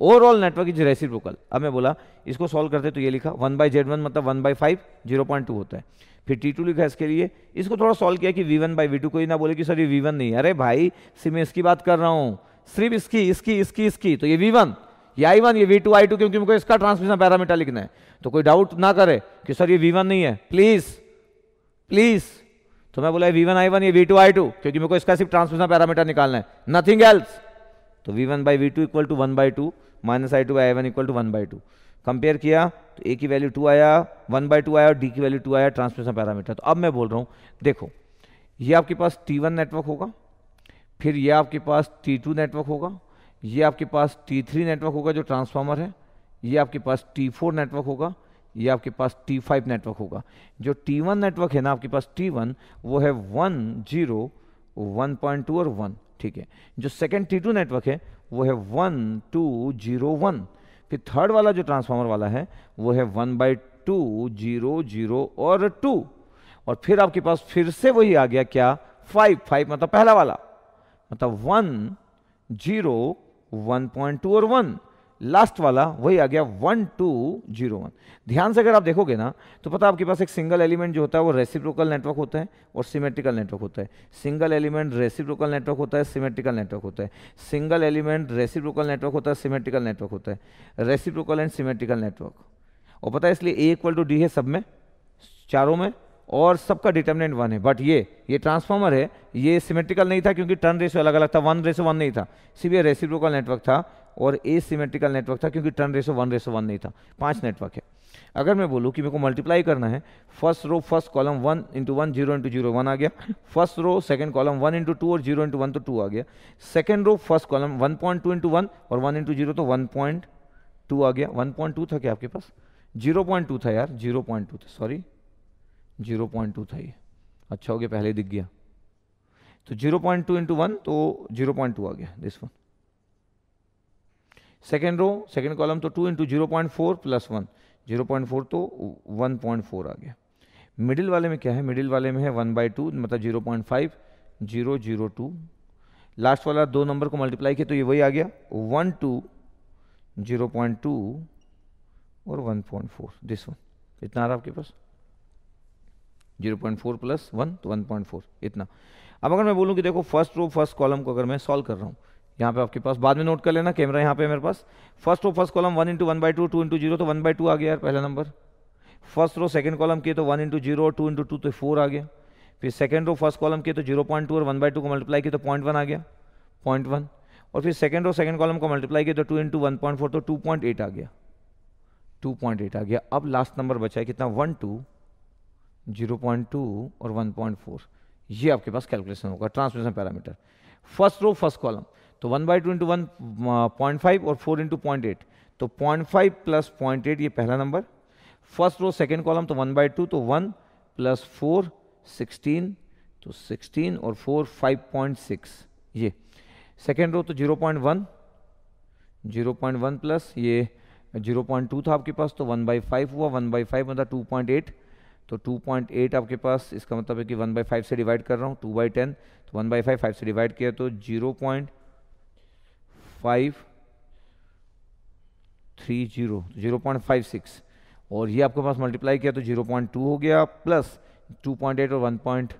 ओवरऑल नेटवर्क इज रेसिप्रोकल अब मैं बोला इसको सॉल्व करते तो ये लिखा वन बाई जेड वन मतलब one by five zero point two होता है फिर टी टू लिखा इसके लिए इसको थोड़ा सॉल्व किया कि V one by V two कोई ना बोले कि सर ये वी वन नहीं अरे भाई सिर्फ मैं इसकी बात कर रहा हूँ सिर्फ इसकी इसकी इसकी इसकी तो ये वी वन ये आई वन ये वी टू आई टू क्योंकि मुझे इसका ट्रांसमिशन पैरामीटर लिखना है तो कोई डाउट ना करे कि सर ये वी वन नहीं है प्लीज़ प्लीज़ तो मैं बोला वी वन आई वन ये वी टू आई टू क्योंकि मेरे को इसका सिर्फ ट्रांसमिशन पैरामीटर निकालना है नथिंग एल्स तो V one by V two equal to one by two minus I two by I one equal to one by two compare किया तो ए की वैल्यू टू आया वन बाई टू आया और डी की वैल्यू टू आया ट्रांसमिशन पैरामीटर तो अब मैं बोल रहा हूँ देखो ये आपके पास टी वन नेटवर्क होगा फिर ये आपके पास टी टू नेटवर्क होगा ये आपके पास टी थ्री नेटवर्क होगा जो ट्रांसफार्मर है ये आपके पास टी फोर नेटवर्क होगा ये आपके पास टी फाइव नेटवर्क होगा जो टी वन नेटवर्क है ना आपके पास टी वन वो है one zero one point two और वन ठीक है जो सेकेंड टी टू नेटवर्क है वो है वन टू जीरो वन फिर थर्ड वाला जो ट्रांसफार्मर वाला है वो है one by two zero zero और टू और फिर आपके पास फिर से वही आ गया क्या फाइव फाइव मतलब पहला वाला मतलब one zero one point two और वन लास्ट वाला वही आ गया वन टू जीरो वन ध्यान से अगर आप देखोगे ना तो पता आपके पास एक सिंगल एलिमेंट जो होता है वो रेसिप्रोकल नेटवर्क होता है और सिमेट्रिकल नेटवर्क होता है सिंगल एलिमेंट रेसिप्रोकल नेटवर्क होता है सिमेट्रिकल नेटवर्क होता है सिंगल एलिमेंट रेसिप्रोकल नेटवर्क होता है सिमेट्रिकल नेटवर्क होता है रेसिप्रोकल एंड सिमेट्रिकल नेटवर्क और पता है इसलिए ए इक्वल टू डी है सब में चारों में और सबका डिटर्मिनेंट वन है बट ये ये ट्रांसफॉर्मर है ये सिमेट्रिकल नहीं था क्योंकि टर्न रेशो अलग अलग था वन रेशो वन नहीं था सिर्फ ये रेसिप्रोकल नेटवर्क था और ए सिमेट्रिकल नेटवर्क था क्योंकि turn ratio one ratio one नहीं था पांच नेटवर्क है अगर मैं बोलूँ कि मेरे को मल्टीप्लाई करना है first row first column one into one zero into zero one आ गया first row second column one into two और जीरो इंटू वन तो टू आ गया second row first column one point two into one और वन इंटू जीरो तो वन पॉइंट टू आ गया वन पॉइंट टू था क्या आपके पास जीरो पॉइंट टू था यार जीरो पॉइंट टू था सॉरी जीरो पॉइंट टू था ये अच्छा हो गया पहले दिख गया तो zero point two into one तो जीरो पॉइंट टू आ गया this one second row second column तो two into zero point four plus one zero point four तो वन पॉइंट फोर आ गया मिडिल वाले में क्या है मिडिल वाले में है वन बाई टू मतलब zero point five zero zero two last वाला दो नंबर को मल्टीप्लाई किया तो ये वही आ गया one two zero point two और one point four this one इतना आ रहा आपके पास zero point four plus one तो वन पॉइंट फोर इतना अब अगर मैं बोलूँ कि देखो फर्स्ट रो फर्स्ट कॉलम को अगर मैं सॉल्व कर रहा हूँ यहाँ पे आपके पास बाद में नोट कर लेना कैमरा यहाँ पे मेरे पास first row first column one into one by two two into zero तो वन बाई टू आ गया यार पहला number first row second column के तो one into zero two into two तो फोर आ गया फिर सेकंड रो फर्स्ट कॉलम किए तो जीरो पॉइंट टू और वन बाई टू को मल्टीप्लाई किया तो पॉइंट वन आ गया पॉइंट वन और फिर सेकंड रो सेकंड कॉलम को मल्टीप्लाई किया तो two into one point four तो टू पॉइंट एट आ गया टू पॉइंट एट आ गया अब लास्ट नंबर बचा है कितना one two zero point two और वन पॉइंट फोर ये आपके पास कैलकुलेशन होगा transmission parameter first row first column तो one by two into one point five और फोर इंटू पॉइंट एट तो point five plus point eight ये पहला number first row second column तो वन बाई टू तो वन प्लस फोर सिक्सटीन तो सिक्सटीन और फोर फाइव पॉइंट सिक्स ये सेकेंड रो तो zero point one zero point one plus ये जीरो पॉइंट टू था आपके पास तो वन बाई फाइव हुआ वन बाई फाइव मतलब टू पॉइंट एट तो टू पॉइंट एट आपके पास इसका मतलब है कि वन बाई फाइव से डिवाइड कर रहा हूँ टू बाई टेन तो वन बाई फाइव फाइव से डिवाइड किया तो zero point five three zero zero point five six और ये आपके पास मल्टीप्लाई किया तो जीरो पॉइंट टू हो गया प्लस टू पॉइंट एट और वन पॉइंट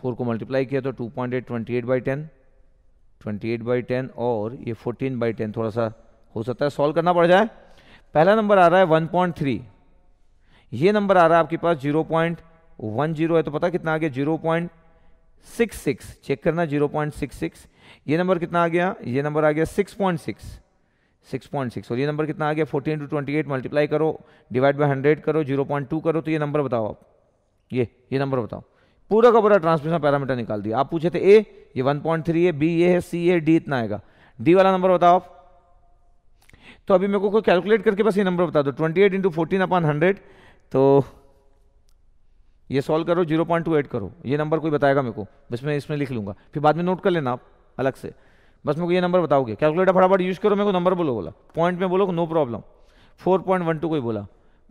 फोर को मल्टीप्लाई किया तो two point eight twenty eight by ten twenty eight by ten और ये फोर्टीन बाई टेन थोड़ा सा हो सकता है सॉल्व करना पड़ जाए पहला नंबर आ रहा है वन पॉइंट थ्री ये नंबर आ रहा है आपके पास जीरो पॉइंट वन जीरो है तो पता कितना आ गया zero point six six check करना जीरो पॉइंट सिक्स सिक्स ये नंबर कितना आ गया ये नंबर आ गया 6.6 6.6 और ये नंबर कितना आ गया 14 इंटू ट्वेंटी एट मल्टीप्लाई करो डिवाइड बाय 100 करो 0.2 करो तो ये नंबर बताओ आप ये ये नंबर बताओ पूरा का पूरा ट्रांसमिशन पैरामीटर निकाल दिया आप पूछे थे ए ये वन है बी ए है सी ए डी इतना आएगा डी वाला नंबर बताओ आप तो अभी मेरे को कोई कैलकुलेट करके बस ये नंबर बता दो ट्वेंटी एट इंटू तो ये सॉल्व करो 0.28 करो ये नंबर कोई बताएगा मेरे को बस मैं इसमें लिख लूंगा फिर बाद में नोट कर लेना आप अलग से बस मुझे ये नंबर बताओगे कैलकुलेटर फटाफट यूज करो मेरे को नंबर बोलो बोला पॉइंट में बोलो no problem four point one two कोई बोला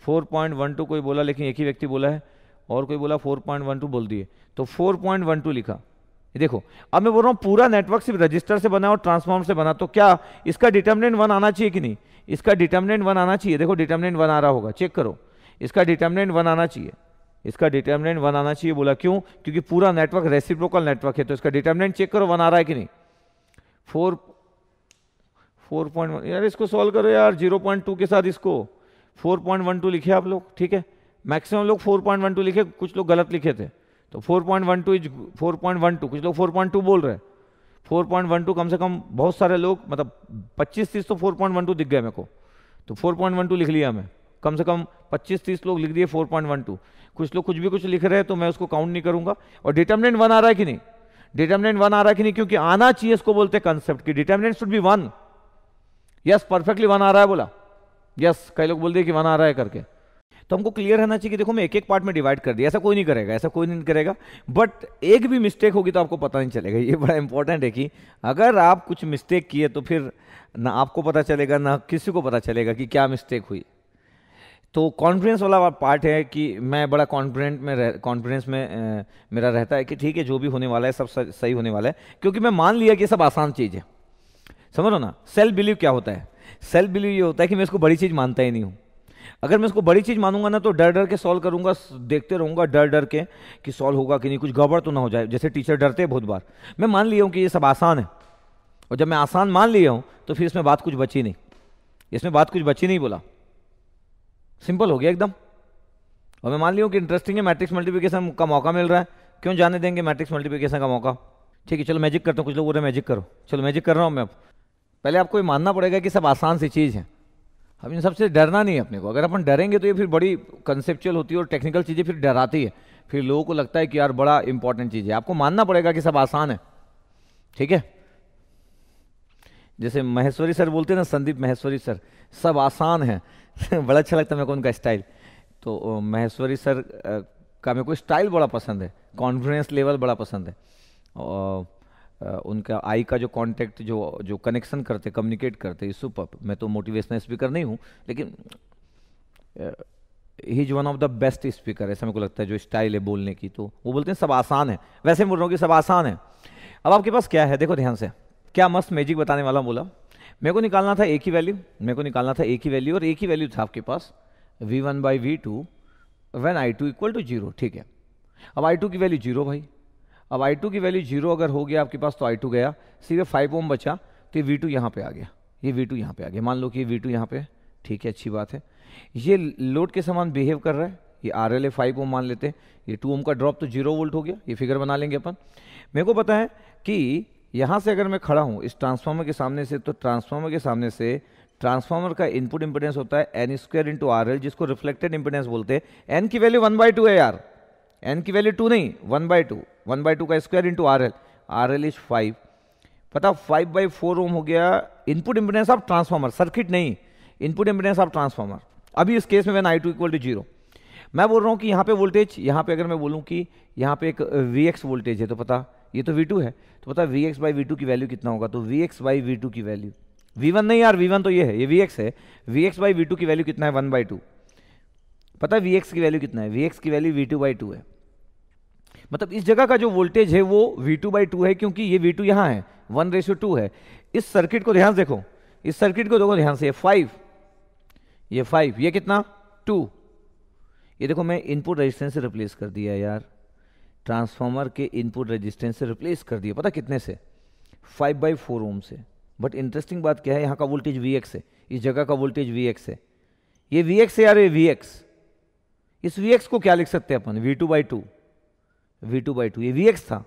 फोर पॉइंट वन टू कोई बोला लेकिन एक ही व्यक्ति बोला है और कोई बोला फोर पॉइंट वन टू बोल दिए तो फोर पॉइंट वन टू लिखा देखो अब मैं बोल रहा हूँ पूरा नेटवर्क सिर्फ रजिस्टर से बना और ट्रांसफॉर्म से बना तो क्या इसका डिटर्मिनेंट वन आना चाहिए कि नहीं इसका डिटर्मिनेंट वन आना चाहिए देखो डिटर्मिनेंट वन आ रहा होगा चेक करो इसका डिटर्मिनेंट वन आना चाहिए इसका डिटर्मिनेंट वन आना चाहिए बोला क्यों क्योंकि पूरा नेटवर्क रेसिप्रोकल नेटवर्क है तो इसका डिटर्मिनेंट चेक करो वन आ रहा है कि नहीं फोर फोर पॉइंट वन यार इसको सॉल्व करो यार जीरो पॉइंट टू के साथ इसको फोर पॉइंट वन टू लिखे आप लोग ठीक है मैक्सिमम लोग फोर पॉइंट वन टू लिखे कुछ लोग गलत लिखे थे तो four point one two is four point one two कुछ लोग फोर पॉइंट टू बोल रहे फोर पॉइंट वन टू कम से कम बहुत सारे लोग मतलब पच्चीस तीस तो फोर पॉइंट वन टू दिख गए मेरे को तो फोर पॉइंट वन टू लिख लिया मैं कम से कम पच्चीस तीस लोग लिख दिए फोर पॉइंट वन टू कुछ लोग कुछ भी कुछ लिख रहे हैं तो मैं उसको काउंट नहीं करूंगा और डिटर्मिनेंट वन आ रहा है कि नहीं डिटर्मिनेंट वन आ रहा है कि नहीं क्योंकि आना चाहिए इसको बोलते कंसेप्ट की determinant should be one yes perfectly one आ रहा है बोला यस कई लोग बोल दिए कि वन आ रहा है करके तो हमको क्लियर रहना चाहिए कि देखो मैं एक एक पार्ट में डिवाइड कर दिया ऐसा कोई नहीं करेगा ऐसा कोई नहीं करेगा बट एक भी मिस्टेक होगी तो आपको पता नहीं चलेगा ये बड़ा इंपॉर्टेंट है कि अगर आप कुछ मिस्टेक किए तो फिर ना आपको पता चलेगा ना किसी को पता चलेगा कि क्या मिस्टेक हुई तो कॉन्फिडेंस वाला पार्ट है कि मैं बड़ा कॉन्फिडेंट में रह कॉन्फिडेंस में ए, मेरा रहता है कि ठीक है जो भी होने वाला है सब सही होने वाला है क्योंकि मैं मान लिया कि सब आसान चीज़ है समझ लो ना सेल्फ बिलीव क्या होता है सेल्फ बिलीव ये होता है कि मैं इसको बड़ी चीज़ मानता ही नहीं हूँ अगर मैं इसको बड़ी चीज़ मानूंगा ना तो डर डर के सॉल्व करूंगा देखते रहूंगा डर डर के कि सॉल्व होगा कि नहीं कुछ गड़बड़ तो ना हो जाए जैसे टीचर डरते हैं बहुत बार मैं मान लिया हूँ कि ये सब आसान है और जब मैं आसान मान लिया हूँ तो फिर इसमें बात कुछ बची नहीं इसमें बात कुछ बची नहीं बोला सिंपल हो गया एकदम और मैं मान लियो कि इंटरेस्टिंग है मैट्रिक्स मल्टीप्लिकेशन का मौका मिल रहा है क्यों जाने देंगे मैट्रिक्स मल्टीप्लिकेशन का मौका ठीक है चलो मैजिक करता हूँ कुछ लोग बोल रहे मैजिक करो चलो मैजिक कर रहा हूँ मैं अब पहले आपको ये मानना पड़ेगा कि सब आसान सी चीज़ है अब इन सबसे डरना नहीं है अपने को अगर अपन डरेंगे तो ये फिर बड़ी कंसेप्चुअल होती है और टेक्निकल चीज़ें फिर डराती है फिर लोगों को लगता है कि यार बड़ा इंपॉर्टेंट चीज़ है आपको मानना पड़ेगा कि सब आसान है ठीक है जैसे महेश्वरी सर बोलते हैं ना संदीप महेश्वरी सर सब आसान है बड़ा अच्छा लगता है मेरे को उनका स्टाइल तो महेश्वरी सर का मेरे को स्टाइल बड़ा पसंद है कॉन्फिडेंस लेवल बड़ा पसंद है और उनका आई का जो कांटेक्ट जो जो कनेक्शन करते कम्युनिकेट करते इस सुपर मैं तो मोटिवेशनल स्पीकर नहीं हूँ लेकिन he is one of the best speaker ऐसा मेरे को लगता है जो स्टाइल है बोलने की तो वो बोलते हैं सब आसान है वैसे बोल रहा हूँ कि सब आसान है अब आपके पास क्या है देखो ध्यान से क्या मस्त मैजिक बताने वाला बोला मेरे को निकालना था एक ही वैल्यू मेरे को निकालना था एक ही वैल्यू और एक ही वैल्यू था आपके पास V one by V two when I two equal to zero ठीक है अब आई टू की वैल्यू जीरो भाई अब आई टू की वैल्यू जीरो अगर हो गया आपके पास तो आई टू गया सीधे फाइव ओम बचा तो ये वी टू यहाँ पर आ गया ये वी टू यहाँ पर आ गया मान लो कि ये वी टू यहाँ पर ठीक है अच्छी बात है ये लोड के समान बिहेव कर रहा है ये R L a five ohm मान लेते हैं ये टू ओम का ड्रॉप तो जीरो वोल्ट हो गया ये फिगर बना लेंगे अपन मेरे को पता है कि यहाँ से अगर मैं खड़ा हूँ इस ट्रांसफार्मर के सामने से तो ट्रांसफार्मर के सामने से ट्रांसफार्मर का इनपुट इंपेडेंस होता है N square into R L जिसको रिफ्लेक्टेड इंपेडेंस बोलते हैं एन की वैल्यू वन बाई टू है यार एन की वैल्यू टू नहीं one by two one by two का square into R L R L is five पता फाइव बाई फोर ओम हो गया input impedance of transformer circuit नहीं इनपुट इंपेडेंस ऑफ ट्रांसफार्मर अभी इस केस में when I two equal to zero मैं बोल रहा हूँ कि यहाँ पे वोल्टेज यहाँ पे अगर मैं बोलूँ कि यहाँ पे एक वी एक्स वोल्टेज है तो पता ये तो वी टू है तो पता है V X by V two की वैल्यू कितना होगा तो V X by V two की वैल्यू वी वन नहीं यार वी वन तो ये है ये वी एक्स है V X by V two की वैल्यू कितना है वन बाई टू पता है वी एक्स की वैल्यू कितना है वी एक्स की value V two by two है मतलब इस जगह का जो वोल्टेज है वो वी टू बाई टू है क्योंकि ये वी टू यहाँ है वन रेशियो टू है इस सर्किट को ध्यान से देखो इस सर्किट को देखो ध्यान से फाइव ये फाइव ये कितना टू ये देखो मैं इनपुट रेजिस्टेंस से रिप्लेस कर दिया यार ट्रांसफार्मर के इनपुट रेजिस्टेंस से रिप्लेस कर दिया पता कितने से फाइव बाई फोर ओम से बट इंटरेस्टिंग बात क्या है यहाँ का वोल्टेज वी एक्स है इस जगह का वोल्टेज वी एक्स है ये वी एक्स है यार ये वी एक्स इस वी एक्स को क्या लिख सकते हैं अपन V two by two V two by two ये वी एक्स था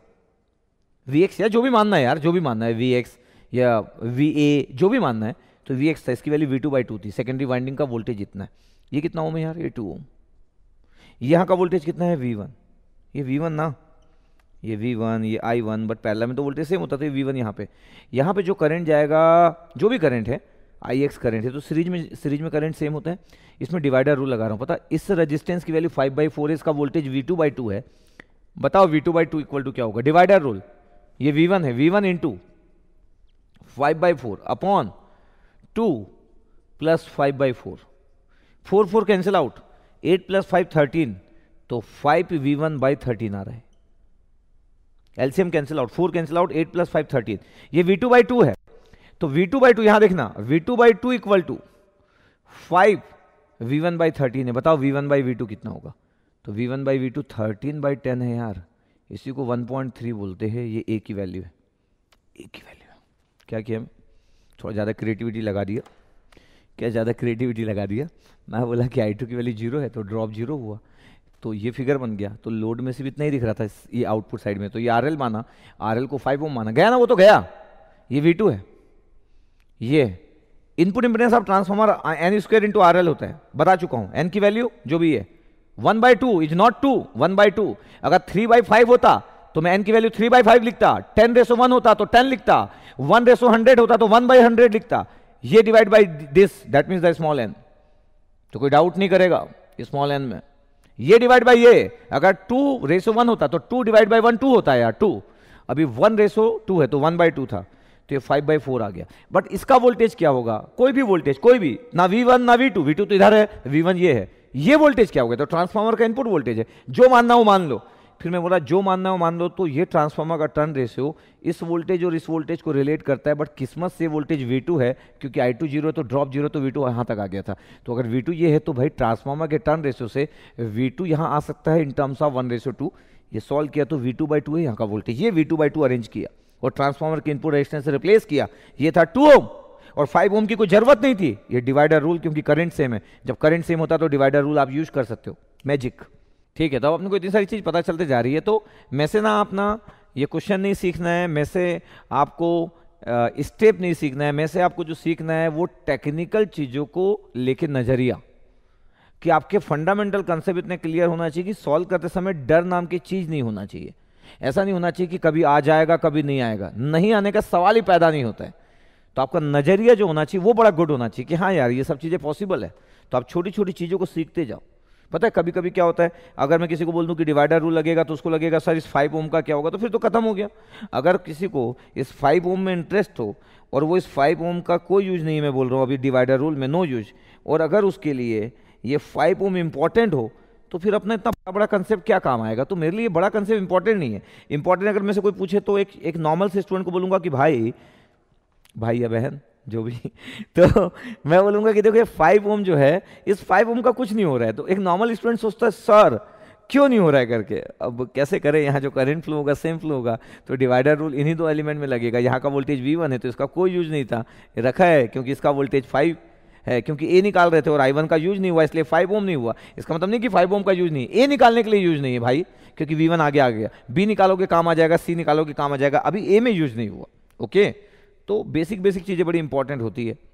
वी एक्स या जो भी मानना है यार जो भी मानना है वी एक्स या वी ए जो भी मानना है तो वी एक्स था इसकी value V two by two थी सेकेंडरी वाइंडिंग का वोल्टेज इतना है ये कितना ओम है यार ये टू ओम यहाँ का वोल्टेज कितना है वी वन ये वी वन ना ये वी वन ये आई वन बट पहले में तो वोल्टेज सेम होता था वी वन यहाँ पे यहाँ पे जो करंट जाएगा जो भी करंट है आई एक्स करेंट है तो सीरीज में सीरीज में करंट सेम होते हैं इसमें डिवाइडर रूल लगा रहा हूँ पता इस रेजिस्टेंस की वैल्यू फाइव बाई फोर है इसका voltage V two by two है बताओ V two by two equal to क्या होगा डिवाइडर रूल ये वी वन है V one into five by four upon two plus five by four four four cancel out eight plus five thirteen तो five V one by thirteen आ रहा है LCM cancel out four cancel out eight plus five thirteen ये वी टू बाई टू है तो वी टू बाई टू यहां देखना V two by two equal to five V one by thirteen है बताओ V one by V two कितना होगा तो V one by V two thirteen by ten है यार इसी को वन पॉइंट थ्री बोलते हैं ये ए की वैल्यू है ए की वैल्यू है क्या किया थोड़ा ज़्यादा क्रिएटिविटी लगा दिया क्या ज़्यादा क्रिएटिविटी लगा दिया मैं बोला कि आई टू की वैल्यू जीरो है तो ड्रॉप जीरो हुआ तो ये फिगर बन गया तो लोड में से भी इतना ही दिख रहा था ये आउटपुट साइड में तो ये आर माना आर को फाइव ओम माना गया ना वो तो गया ये वी है ये input impedance of transformer N square into R होता है बता चुका हूं एन की वैल्यू जो भी है one by two is not two one by two अगर थ्री बाई फाइव होता तो मैं एन की वैल्यू थ्री बाई फाइव लिखता टेन रेसो वन होता तो टेन लिखता वन रेसो हंड्रेड होता तो वन बाई हंड्रेड लिखता ये divide by this that mean the small N तो कोई डाउट नहीं करेगा स्मॉल एन में ये डिवाइड बाई ये अगर टू रेसो वन होता तो two divide by one two होता है यार टू अभी वन रेसो टू है तो वन बाई टू था तो ये फाइव बाई फोर आ गया बट इसका वोल्टेज क्या होगा कोई भी वोल्टेज कोई भी ना वी वन ना वी टू वी टू तो इधर है वी वन ये है ये वोल्टेज क्या हो गया तो ट्रांसफार्मर का इनपुट वोल्टेज है जो मानना हो मान लो फिर मैं बोला जो मानना हो मान लो तो ये ट्रांसफार्मर का टर्न रेशियो इस वोल्टेज और इस वोल्टेज को रिलेट करता है बट किस्मत से वोल्टेज V2 है क्योंकि आई टू जीरो तो ड्रॉप जीरो तो V2 टू यहाँ तक आ गया था तो अगर V2 ये है तो भाई ट्रांसफार्मर के टर्न रेशियो से V2 टू यहाँ आ सकता है in terms of one ratio two ये सॉल्व किया तो वी टू बाई टू है यहाँ का वोल्टेज ये V two by two arrange किया और ट्रांसफार्मर के इनपुट रेजिस्टेंस से रिप्लेस किया ये था टू ओम और फाइव ओम की कोई जरूरत नहीं थी ये डिवाइडर रूल क्योंकि करंट सेम है जब करंट सेम होता तो डिवाइडर रूल आप यूज कर सकते हो मैजिक ठीक है तो आपने अपने को इतनी सारी चीज़ पता चलते जा रही है तो मैं से ना अपना ये क्वेश्चन नहीं सीखना है मैं से आपको स्टेप नहीं सीखना है मैं से आपको जो सीखना है वो टेक्निकल चीज़ों को लेके नज़रिया कि आपके फंडामेंटल कंसेप्ट इतने क्लियर होना चाहिए कि सॉल्व करते समय डर नाम की चीज़ नहीं होना चाहिए ऐसा नहीं होना चाहिए कि कभी आ जाएगा कभी नहीं आएगा नहीं आने का सवाल ही पैदा नहीं होता है तो आपका नज़रिया जो होना चाहिए वो बड़ा गुड होना चाहिए कि हाँ यार ये सब चीज़ें पॉसिबल है तो आप छोटी छोटी चीज़ों को सीखते जाओ पता है कभी कभी क्या होता है अगर मैं किसी को बोल दूं कि डिवाइडर रूल लगेगा तो उसको लगेगा सर इस फाइव ओम का क्या होगा तो फिर तो खत्म हो गया अगर किसी को इस फाइव ओम में इंटरेस्ट हो और वो इस फाइव ओम का कोई यूज नहीं मैं बोल रहा हूँ अभी डिवाइडर रूल में नो यूज और अगर उसके लिए ये फाइव ओम इंपॉर्टेंट हो तो फिर अपना इतना बड़ा बड़ा कंसेप्ट क्या काम आएगा तो मेरे लिए बड़ा कंसेप्ट इंपॉर्टेंट नहीं है इंपॉर्टेंट अगर मैं से कोई पूछे तो एक एक नॉर्मल से स्टूडेंट को बोलूँगा कि भाई भाई या बहन जो भी तो मैं बोलूँगा कि देखो ये फाइव ओम जो है इस फाइव ओम का कुछ नहीं हो रहा है तो एक नॉर्मल स्टूडेंट सोचता है सर क्यों नहीं हो रहा है करके अब कैसे करें यहाँ जो करंट फ्लो होगा सेम फ्लो होगा तो डिवाइडर रूल इन्हीं दो एलिमेंट में लगेगा यहाँ का वोल्टेज वी वन है तो इसका कोई यूज नहीं था रखा है क्योंकि इसका वोल्टेज फाइव है क्योंकि ए निकाल रहे थे और आई वन का यूज नहीं हुआ इसलिए फाइव ओम नहीं हुआ इसका मतलब नहीं कि फाइव ओम का यूज नहीं ए निकालने के लिए यूज नहीं है भाई क्योंकि वी वन आगे आ गया बी निकालोगे काम आ जाएगा सी निकालोगे काम आ जाएगा अभी ए में यूज नहीं हुआ ओके okay? तो बेसिक बेसिक चीज़ें बड़ी इंपॉर्टेंट होती है